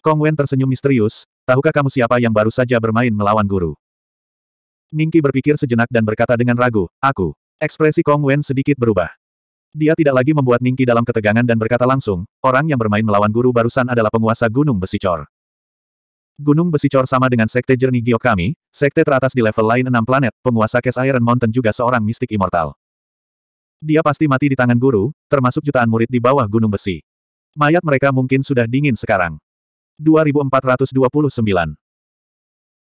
Kong Wen tersenyum misterius, tahukah kamu siapa yang baru saja bermain melawan guru? Ningki berpikir sejenak dan berkata dengan ragu, aku. Ekspresi Kong Wen sedikit berubah. Dia tidak lagi membuat Ningki dalam ketegangan dan berkata langsung, orang yang bermain melawan guru barusan adalah penguasa Gunung Besi Besicor. Gunung Besi Besicor sama dengan Sekte Jernih kami, Sekte teratas di level lain enam planet, penguasa Kes Iron Mountain juga seorang mistik immortal. Dia pasti mati di tangan guru, termasuk jutaan murid di bawah Gunung Besi. Mayat mereka mungkin sudah dingin sekarang. 2429.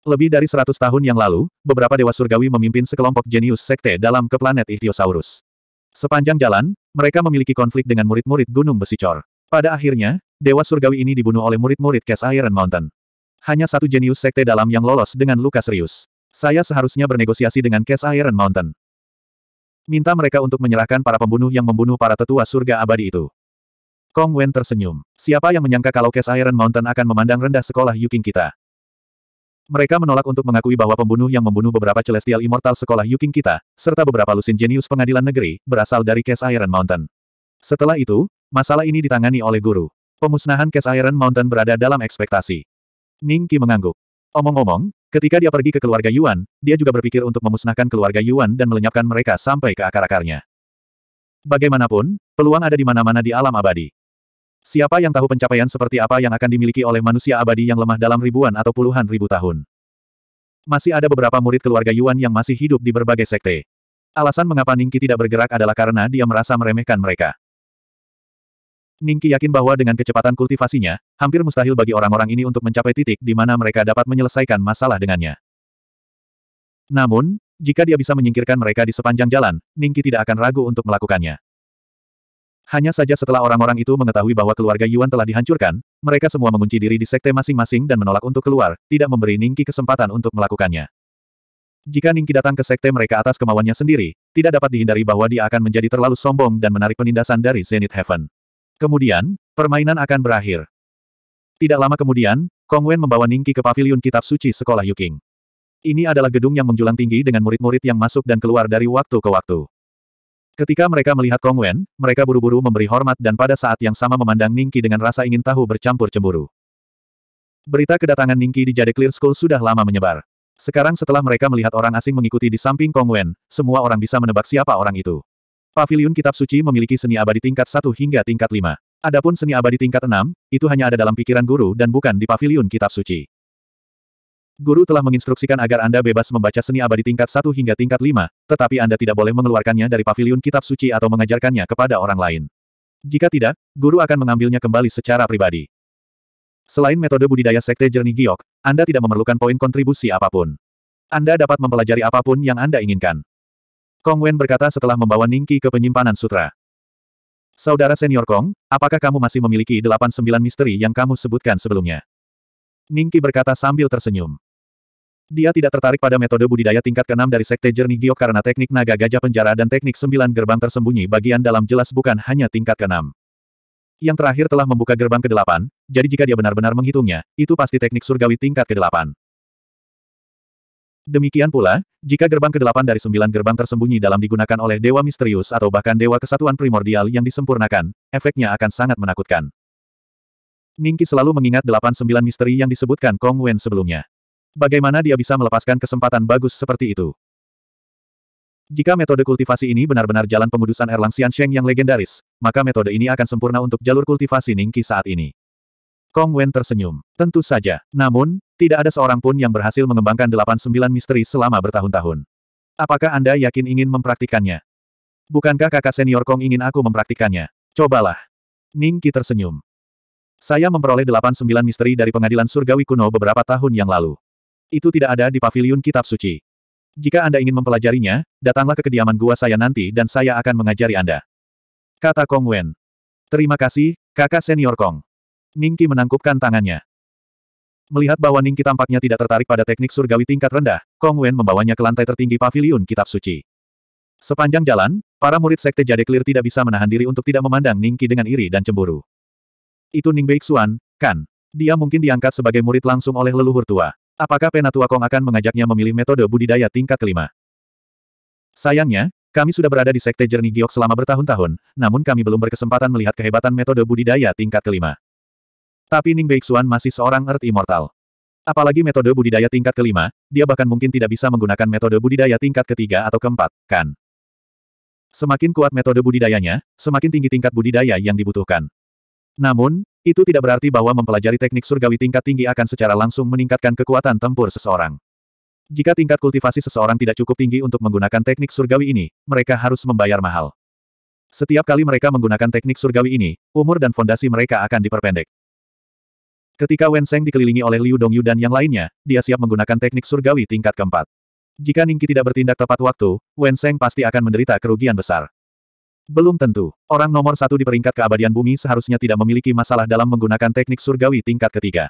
Lebih dari 100 tahun yang lalu, beberapa dewa surgawi memimpin sekelompok jenius sekte dalam ke planet Ichthyosaurus. Sepanjang jalan, mereka memiliki konflik dengan murid-murid Gunung Besi Cor. Pada akhirnya, dewa surgawi ini dibunuh oleh murid-murid Cash Iron Mountain. Hanya satu jenius sekte dalam yang lolos dengan luka serius. Saya seharusnya bernegosiasi dengan Cash Iron Mountain. Minta mereka untuk menyerahkan para pembunuh yang membunuh para tetua surga abadi itu. Kong Wen tersenyum. Siapa yang menyangka kalau Kes Iron Mountain akan memandang rendah sekolah Yuking kita? Mereka menolak untuk mengakui bahwa pembunuh yang membunuh beberapa Celestial Immortal sekolah Yuking kita, serta beberapa lusin jenius pengadilan negeri, berasal dari Kes Iron Mountain. Setelah itu, masalah ini ditangani oleh guru. Pemusnahan Kes Iron Mountain berada dalam ekspektasi. Ning Qi mengangguk. Omong-omong, ketika dia pergi ke keluarga Yuan, dia juga berpikir untuk memusnahkan keluarga Yuan dan melenyapkan mereka sampai ke akar-akarnya. Bagaimanapun, peluang ada di mana-mana di alam abadi. Siapa yang tahu pencapaian seperti apa yang akan dimiliki oleh manusia abadi yang lemah dalam ribuan atau puluhan ribu tahun? Masih ada beberapa murid keluarga Yuan yang masih hidup di berbagai sekte. Alasan mengapa Ningki tidak bergerak adalah karena dia merasa meremehkan mereka. Ningki yakin bahwa dengan kecepatan kultivasinya, hampir mustahil bagi orang-orang ini untuk mencapai titik di mana mereka dapat menyelesaikan masalah dengannya. Namun, jika dia bisa menyingkirkan mereka di sepanjang jalan, Ningki tidak akan ragu untuk melakukannya. Hanya saja setelah orang-orang itu mengetahui bahwa keluarga Yuan telah dihancurkan, mereka semua mengunci diri di sekte masing-masing dan menolak untuk keluar, tidak memberi Ningki kesempatan untuk melakukannya. Jika Ningki datang ke sekte mereka atas kemauannya sendiri, tidak dapat dihindari bahwa dia akan menjadi terlalu sombong dan menarik penindasan dari Zenith Heaven. Kemudian, permainan akan berakhir. Tidak lama kemudian, Kong Wen membawa Ningki ke Paviliun kitab suci sekolah Yuking. Ini adalah gedung yang menjulang tinggi dengan murid-murid yang masuk dan keluar dari waktu ke waktu. Ketika mereka melihat Kong Wen, mereka buru-buru memberi hormat dan pada saat yang sama memandang Ningki dengan rasa ingin tahu bercampur cemburu. Berita kedatangan Ningki di Jade Clear School sudah lama menyebar. Sekarang setelah mereka melihat orang asing mengikuti di samping Kong Wen, semua orang bisa menebak siapa orang itu. Paviliun Kitab Suci memiliki seni abadi tingkat 1 hingga tingkat 5. Adapun seni abadi tingkat 6, itu hanya ada dalam pikiran guru dan bukan di paviliun Kitab Suci. Guru telah menginstruksikan agar Anda bebas membaca seni abadi tingkat 1 hingga tingkat 5, tetapi Anda tidak boleh mengeluarkannya dari pavilion kitab suci atau mengajarkannya kepada orang lain. Jika tidak, guru akan mengambilnya kembali secara pribadi. Selain metode budidaya sekte jernih giok, Anda tidak memerlukan poin kontribusi apapun. Anda dapat mempelajari apapun yang Anda inginkan. Kong Wen berkata setelah membawa Ningki ke penyimpanan sutra. Saudara senior Kong, apakah kamu masih memiliki delapan sembilan misteri yang kamu sebutkan sebelumnya? Ningki berkata sambil tersenyum. Dia tidak tertarik pada metode budidaya tingkat ke-6 dari Sekte Jernih Giok karena teknik naga gajah penjara dan teknik Sembilan gerbang tersembunyi bagian dalam jelas bukan hanya tingkat ke-6. Yang terakhir telah membuka gerbang ke-8, jadi jika dia benar-benar menghitungnya, itu pasti teknik surgawi tingkat ke-8. Demikian pula, jika gerbang ke-8 dari sembilan gerbang tersembunyi dalam digunakan oleh Dewa Misterius atau bahkan Dewa Kesatuan Primordial yang disempurnakan, efeknya akan sangat menakutkan. Ningki selalu mengingat delapan sembilan misteri yang disebutkan Kong Wen sebelumnya. Bagaimana dia bisa melepaskan kesempatan bagus seperti itu? Jika metode kultivasi ini benar-benar jalan pengudusan Erlang Xiansheng yang legendaris, maka metode ini akan sempurna untuk jalur kultivasi Ningki saat ini. Kong Wen tersenyum. Tentu saja. Namun, tidak ada seorang pun yang berhasil mengembangkan delapan sembilan misteri selama bertahun-tahun. Apakah Anda yakin ingin mempraktikannya? Bukankah kakak senior Kong ingin aku mempraktikannya? Cobalah. Ningki tersenyum. Saya memperoleh 89 misteri dari pengadilan surgawi kuno beberapa tahun yang lalu. Itu tidak ada di pavilion kitab suci. Jika Anda ingin mempelajarinya, datanglah ke kediaman gua saya nanti dan saya akan mengajari Anda. Kata Kong Wen. Terima kasih, kakak senior Kong. Ningki menangkupkan tangannya. Melihat bahwa Ningki tampaknya tidak tertarik pada teknik surgawi tingkat rendah, Kong Wen membawanya ke lantai tertinggi paviliun kitab suci. Sepanjang jalan, para murid sekte Jade Clear tidak bisa menahan diri untuk tidak memandang Ningki dengan iri dan cemburu. Itu Ning Beixuan, kan? Dia mungkin diangkat sebagai murid langsung oleh leluhur tua. Apakah Penatua Kong akan mengajaknya memilih metode budidaya tingkat kelima? Sayangnya, kami sudah berada di Sekte Jernih Giok selama bertahun-tahun, namun kami belum berkesempatan melihat kehebatan metode budidaya tingkat kelima. Tapi Ning Beixuan masih seorang Earth Immortal. Apalagi metode budidaya tingkat kelima, dia bahkan mungkin tidak bisa menggunakan metode budidaya tingkat ketiga atau keempat, kan? Semakin kuat metode budidayanya, semakin tinggi tingkat budidaya yang dibutuhkan. Namun, itu tidak berarti bahwa mempelajari teknik surgawi tingkat tinggi akan secara langsung meningkatkan kekuatan tempur seseorang. Jika tingkat kultivasi seseorang tidak cukup tinggi untuk menggunakan teknik surgawi ini, mereka harus membayar mahal. Setiap kali mereka menggunakan teknik surgawi ini, umur dan fondasi mereka akan diperpendek. Ketika Wen Seng dikelilingi oleh Liu Dongyu dan yang lainnya, dia siap menggunakan teknik surgawi tingkat keempat. Jika Ningki tidak bertindak tepat waktu, Wen Seng pasti akan menderita kerugian besar. Belum tentu. Orang nomor satu di peringkat keabadian bumi seharusnya tidak memiliki masalah dalam menggunakan teknik surgawi tingkat ketiga.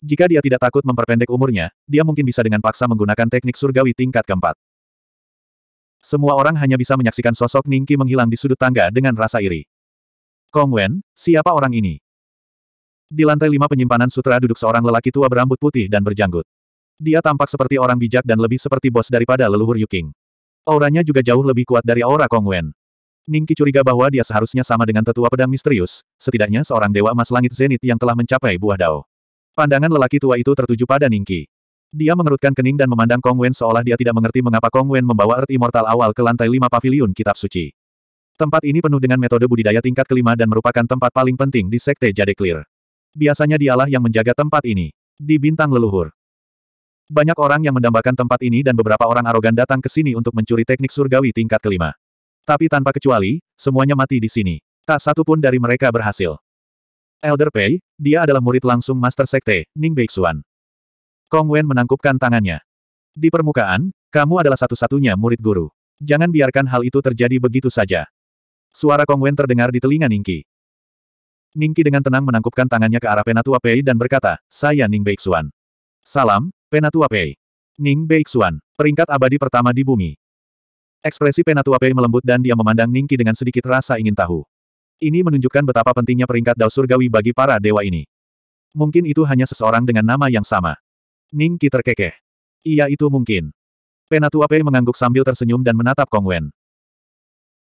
Jika dia tidak takut memperpendek umurnya, dia mungkin bisa dengan paksa menggunakan teknik surgawi tingkat keempat. Semua orang hanya bisa menyaksikan sosok Ningki menghilang di sudut tangga dengan rasa iri. Kong Wen, siapa orang ini? Di lantai lima penyimpanan sutra duduk seorang lelaki tua berambut putih dan berjanggut. Dia tampak seperti orang bijak dan lebih seperti bos daripada leluhur Yuking. Auranya juga jauh lebih kuat dari aura Kong Wen. Ningki curiga bahwa dia seharusnya sama dengan tetua pedang misterius, setidaknya seorang dewa emas langit zenit yang telah mencapai buah dao. Pandangan lelaki tua itu tertuju pada Ningki. Dia mengerutkan kening dan memandang Kong Wen seolah dia tidak mengerti mengapa Kong Wen membawa Earth Immortal awal ke lantai lima pavilion kitab suci. Tempat ini penuh dengan metode budidaya tingkat kelima dan merupakan tempat paling penting di Sekte Jade Clear. Biasanya dialah yang menjaga tempat ini. Di bintang leluhur. Banyak orang yang mendambakan tempat ini dan beberapa orang arogan datang ke sini untuk mencuri teknik surgawi tingkat kelima. Tapi tanpa kecuali, semuanya mati di sini. Tak satu pun dari mereka berhasil. Elder Pei, dia adalah murid langsung Master Sekte, Ning Beixuan. Kong Wen menangkupkan tangannya. Di permukaan, kamu adalah satu-satunya murid guru. Jangan biarkan hal itu terjadi begitu saja. Suara Kong Wen terdengar di telinga Ning Ning Ningki dengan tenang menangkupkan tangannya ke arah Penatua Pei dan berkata, Saya Ning Beixuan. Salam, Penatua Pei. Ning Beixuan, peringkat abadi pertama di bumi. Ekspresi Penatua Pei melembut dan dia memandang Ningki dengan sedikit rasa ingin tahu. Ini menunjukkan betapa pentingnya peringkat dao surgawi bagi para dewa ini. Mungkin itu hanya seseorang dengan nama yang sama. Ningki terkekeh. Iya itu mungkin. Penatua Pei mengangguk sambil tersenyum dan menatap Kong Wen.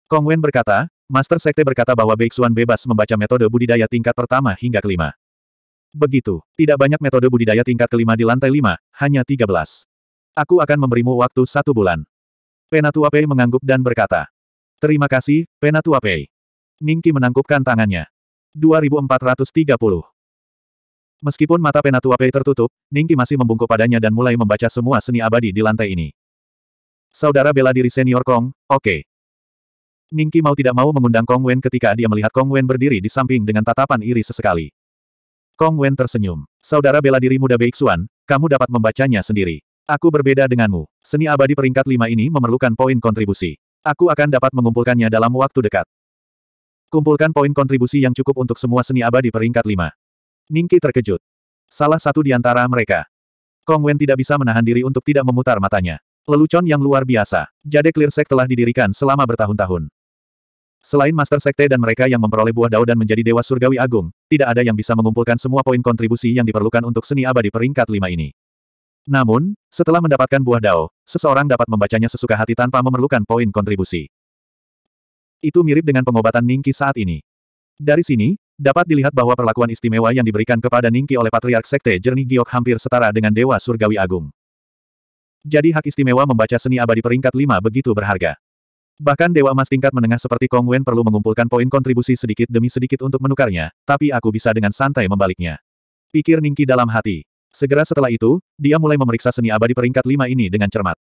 Kong Wen berkata, Master Sekte berkata bahwa Beixuan bebas membaca metode budidaya tingkat pertama hingga kelima. Begitu, tidak banyak metode budidaya tingkat kelima di lantai lima, hanya tiga belas. Aku akan memberimu waktu satu bulan. Penatua Pei mengangguk dan berkata. Terima kasih, Penatua Pei. Ningki menangkupkan tangannya. 2430. Meskipun mata Penatua Pei tertutup, Ningki masih membungkuk padanya dan mulai membaca semua seni abadi di lantai ini. Saudara bela diri senior Kong, oke. Okay. Ningki mau tidak mau mengundang Kong Wen ketika dia melihat Kong Wen berdiri di samping dengan tatapan iri sesekali. Kong Wen tersenyum. Saudara bela diri muda Beixuan, kamu dapat membacanya sendiri. Aku berbeda denganmu. Seni abadi peringkat lima ini memerlukan poin kontribusi. Aku akan dapat mengumpulkannya dalam waktu dekat. Kumpulkan poin kontribusi yang cukup untuk semua seni abadi peringkat lima. Ningki terkejut. Salah satu di antara mereka. Kong Wen tidak bisa menahan diri untuk tidak memutar matanya. Lelucon yang luar biasa. Jade Clear Clearsek telah didirikan selama bertahun-tahun. Selain Master Sekte dan mereka yang memperoleh buah dao dan menjadi Dewa Surgawi Agung, tidak ada yang bisa mengumpulkan semua poin kontribusi yang diperlukan untuk seni abadi peringkat lima ini. Namun, setelah mendapatkan buah dao, seseorang dapat membacanya sesuka hati tanpa memerlukan poin kontribusi. Itu mirip dengan pengobatan Ningki saat ini. Dari sini, dapat dilihat bahwa perlakuan istimewa yang diberikan kepada Ningki oleh Patriark Sekte Jernih Giok hampir setara dengan Dewa Surgawi Agung. Jadi hak istimewa membaca seni abadi peringkat 5 begitu berharga. Bahkan Dewa Emas tingkat menengah seperti Kong Wen perlu mengumpulkan poin kontribusi sedikit demi sedikit untuk menukarnya, tapi aku bisa dengan santai membaliknya. Pikir Ningki dalam hati. Segera setelah itu, dia mulai memeriksa seni abadi peringkat lima ini dengan cermat.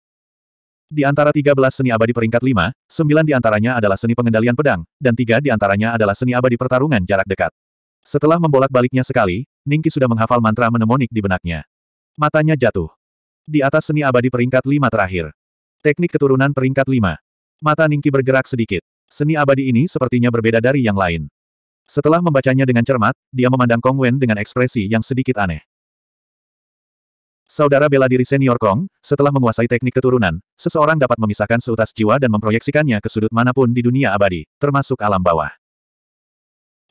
Di antara tiga belas seni abadi peringkat lima, sembilan di antaranya adalah seni pengendalian pedang, dan tiga di antaranya adalah seni abadi pertarungan jarak dekat. Setelah membolak-baliknya sekali, Ningki sudah menghafal mantra mnemonik di benaknya. Matanya jatuh. Di atas seni abadi peringkat lima terakhir. Teknik keturunan peringkat lima. Mata Ningki bergerak sedikit. Seni abadi ini sepertinya berbeda dari yang lain. Setelah membacanya dengan cermat, dia memandang Kong Wen dengan ekspresi yang sedikit aneh. Saudara bela diri senior Kong, setelah menguasai teknik keturunan, seseorang dapat memisahkan seutas jiwa dan memproyeksikannya ke sudut manapun di dunia abadi, termasuk alam bawah.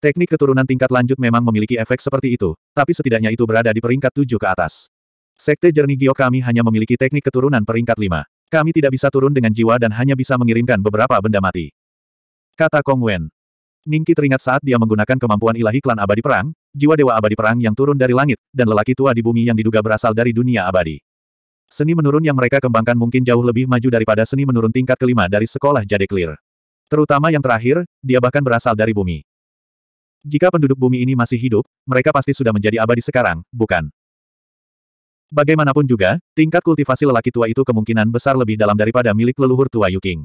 Teknik keturunan tingkat lanjut memang memiliki efek seperti itu, tapi setidaknya itu berada di peringkat tujuh ke atas. Sekte Jernih Gio kami hanya memiliki teknik keturunan peringkat lima. Kami tidak bisa turun dengan jiwa dan hanya bisa mengirimkan beberapa benda mati. Kata Kong Wen. Ningki teringat saat dia menggunakan kemampuan ilahi klan abadi perang, jiwa dewa abadi perang yang turun dari langit, dan lelaki tua di bumi yang diduga berasal dari dunia abadi. Seni menurun yang mereka kembangkan mungkin jauh lebih maju daripada seni menurun tingkat kelima dari sekolah Jade Clear. Terutama yang terakhir, dia bahkan berasal dari bumi. Jika penduduk bumi ini masih hidup, mereka pasti sudah menjadi abadi sekarang, bukan? Bagaimanapun juga, tingkat kultivasi lelaki tua itu kemungkinan besar lebih dalam daripada milik leluhur tua Yuking.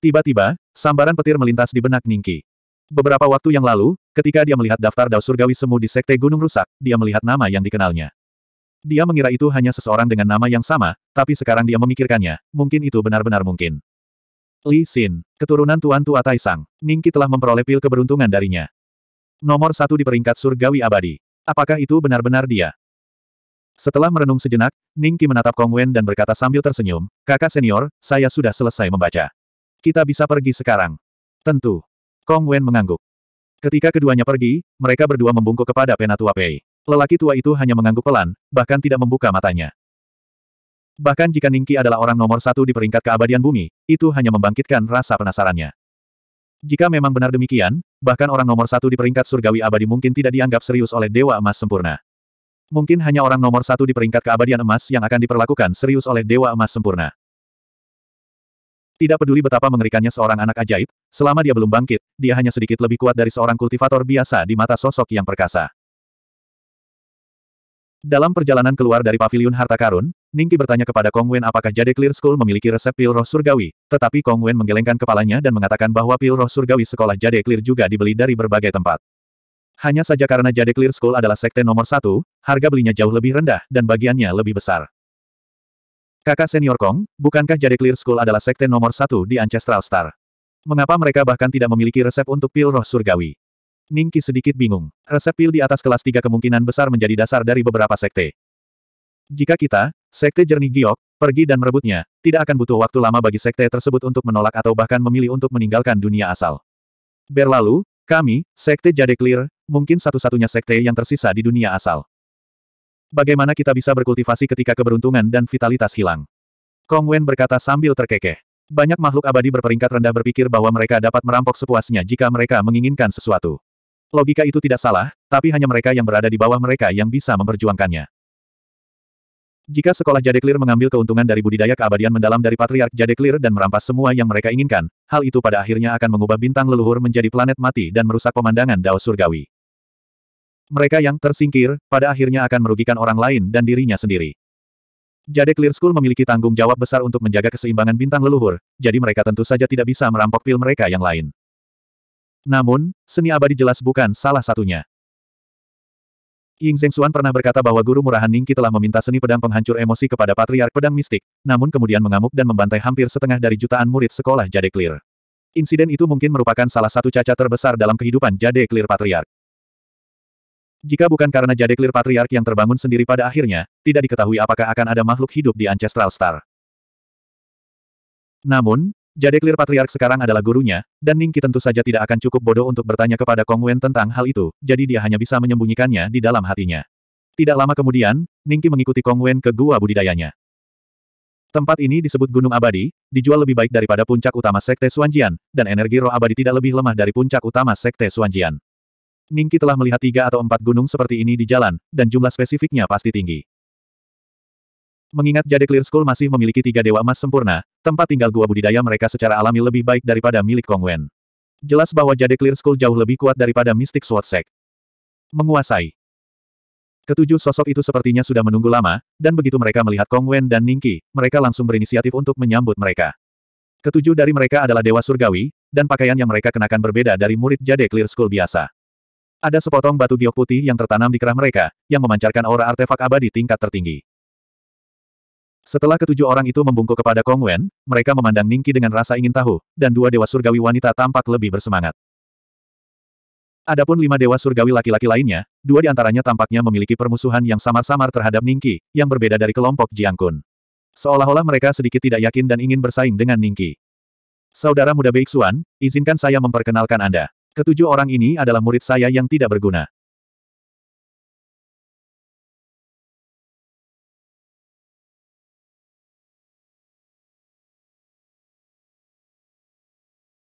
Tiba-tiba, sambaran petir melintas di benak Ningki. Beberapa waktu yang lalu, Ketika dia melihat daftar Dao surgawi semu di Sekte Gunung Rusak, dia melihat nama yang dikenalnya. Dia mengira itu hanya seseorang dengan nama yang sama, tapi sekarang dia memikirkannya, mungkin itu benar-benar mungkin. Li Xin, keturunan Tuan Tua Taisang, Ningki telah memperoleh pil keberuntungan darinya. Nomor satu di peringkat surgawi abadi. Apakah itu benar-benar dia? Setelah merenung sejenak, Ningki menatap Kong Wen dan berkata sambil tersenyum, kakak senior, saya sudah selesai membaca. Kita bisa pergi sekarang. Tentu. Kong Wen mengangguk. Ketika keduanya pergi, mereka berdua membungkuk kepada penatua Pei. Lelaki tua itu hanya mengangguk pelan, bahkan tidak membuka matanya. Bahkan jika Ningki adalah orang nomor satu di peringkat keabadian bumi, itu hanya membangkitkan rasa penasarannya. Jika memang benar demikian, bahkan orang nomor satu di peringkat surgawi abadi mungkin tidak dianggap serius oleh Dewa Emas Sempurna. Mungkin hanya orang nomor satu di peringkat keabadian emas yang akan diperlakukan serius oleh Dewa Emas Sempurna. Tidak peduli betapa mengerikannya seorang anak ajaib, selama dia belum bangkit, dia hanya sedikit lebih kuat dari seorang kultivator biasa di mata sosok yang perkasa. Dalam perjalanan keluar dari paviliun harta karun, Ningki bertanya kepada Kong Wen apakah Jade Clear School memiliki resep pil roh surgawi, tetapi Kong Wen menggelengkan kepalanya dan mengatakan bahwa pil roh surgawi sekolah Jade Clear juga dibeli dari berbagai tempat. Hanya saja karena Jade Clear School adalah sekte nomor satu, harga belinya jauh lebih rendah dan bagiannya lebih besar. Kakak senior Kong, bukankah Jade Clear School adalah sekte nomor satu di Ancestral Star? Mengapa mereka bahkan tidak memiliki resep untuk pil roh surgawi? Ningki sedikit bingung. Resep pil di atas kelas tiga kemungkinan besar menjadi dasar dari beberapa sekte. Jika kita, sekte jernih giok, pergi dan merebutnya, tidak akan butuh waktu lama bagi sekte tersebut untuk menolak atau bahkan memilih untuk meninggalkan dunia asal. Berlalu, kami, sekte Jade Clear, mungkin satu-satunya sekte yang tersisa di dunia asal. Bagaimana kita bisa berkultivasi ketika keberuntungan dan vitalitas hilang? Kong Wen berkata sambil terkekeh. Banyak makhluk abadi berperingkat rendah berpikir bahwa mereka dapat merampok sepuasnya jika mereka menginginkan sesuatu. Logika itu tidak salah, tapi hanya mereka yang berada di bawah mereka yang bisa memperjuangkannya. Jika sekolah Jadeklir mengambil keuntungan dari budidaya keabadian mendalam dari Patriark Jadeklir dan merampas semua yang mereka inginkan, hal itu pada akhirnya akan mengubah bintang leluhur menjadi planet mati dan merusak pemandangan Dao Surgawi. Mereka yang tersingkir, pada akhirnya akan merugikan orang lain dan dirinya sendiri. Jade Clear School memiliki tanggung jawab besar untuk menjaga keseimbangan bintang leluhur, jadi mereka tentu saja tidak bisa merampok pil mereka yang lain. Namun, seni abadi jelas bukan salah satunya. Ying Xuan pernah berkata bahwa guru murahan Ningki telah meminta seni pedang penghancur emosi kepada patriark pedang mistik, namun kemudian mengamuk dan membantai hampir setengah dari jutaan murid sekolah Jade Clear. Insiden itu mungkin merupakan salah satu cacat terbesar dalam kehidupan Jade Clear Patriark. Jika bukan karena Jade Clear Patriark yang terbangun sendiri pada akhirnya, tidak diketahui apakah akan ada makhluk hidup di Ancestral Star. Namun, Jade Clear Patriark sekarang adalah gurunya, dan Ningki tentu saja tidak akan cukup bodoh untuk bertanya kepada Kong Wen tentang hal itu, jadi dia hanya bisa menyembunyikannya di dalam hatinya. Tidak lama kemudian, Ningki mengikuti Kong Wen ke gua budidayanya. Tempat ini disebut Gunung Abadi, dijual lebih baik daripada puncak utama Sekte Suanjian, dan energi roh abadi tidak lebih lemah dari puncak utama Sekte Suanjian. Ningki telah melihat tiga atau empat gunung seperti ini di jalan, dan jumlah spesifiknya pasti tinggi. Mengingat Jade Clear School masih memiliki tiga dewa emas sempurna, tempat tinggal gua budidaya mereka secara alami lebih baik daripada milik Kong Wen. Jelas bahwa Jade Clear School jauh lebih kuat daripada Mystic Sword Sect. Menguasai. Ketujuh sosok itu sepertinya sudah menunggu lama, dan begitu mereka melihat Kong Wen dan Ningki, mereka langsung berinisiatif untuk menyambut mereka. Ketujuh dari mereka adalah Dewa Surgawi, dan pakaian yang mereka kenakan berbeda dari murid Jade Clear School biasa. Ada sepotong batu giok putih yang tertanam di kerah mereka, yang memancarkan aura artefak abadi tingkat tertinggi. Setelah ketujuh orang itu membungkuk kepada Kong Wen, mereka memandang Ningki dengan rasa ingin tahu, dan dua dewa surgawi wanita tampak lebih bersemangat. Adapun lima dewa surgawi laki-laki lainnya, dua di antaranya tampaknya memiliki permusuhan yang samar-samar terhadap Ningki, yang berbeda dari kelompok Jiang Kun. Seolah-olah mereka sedikit tidak yakin dan ingin bersaing dengan Ningki. Saudara muda Beixuan, izinkan saya memperkenalkan Anda. Ketujuh orang ini adalah murid saya yang tidak berguna.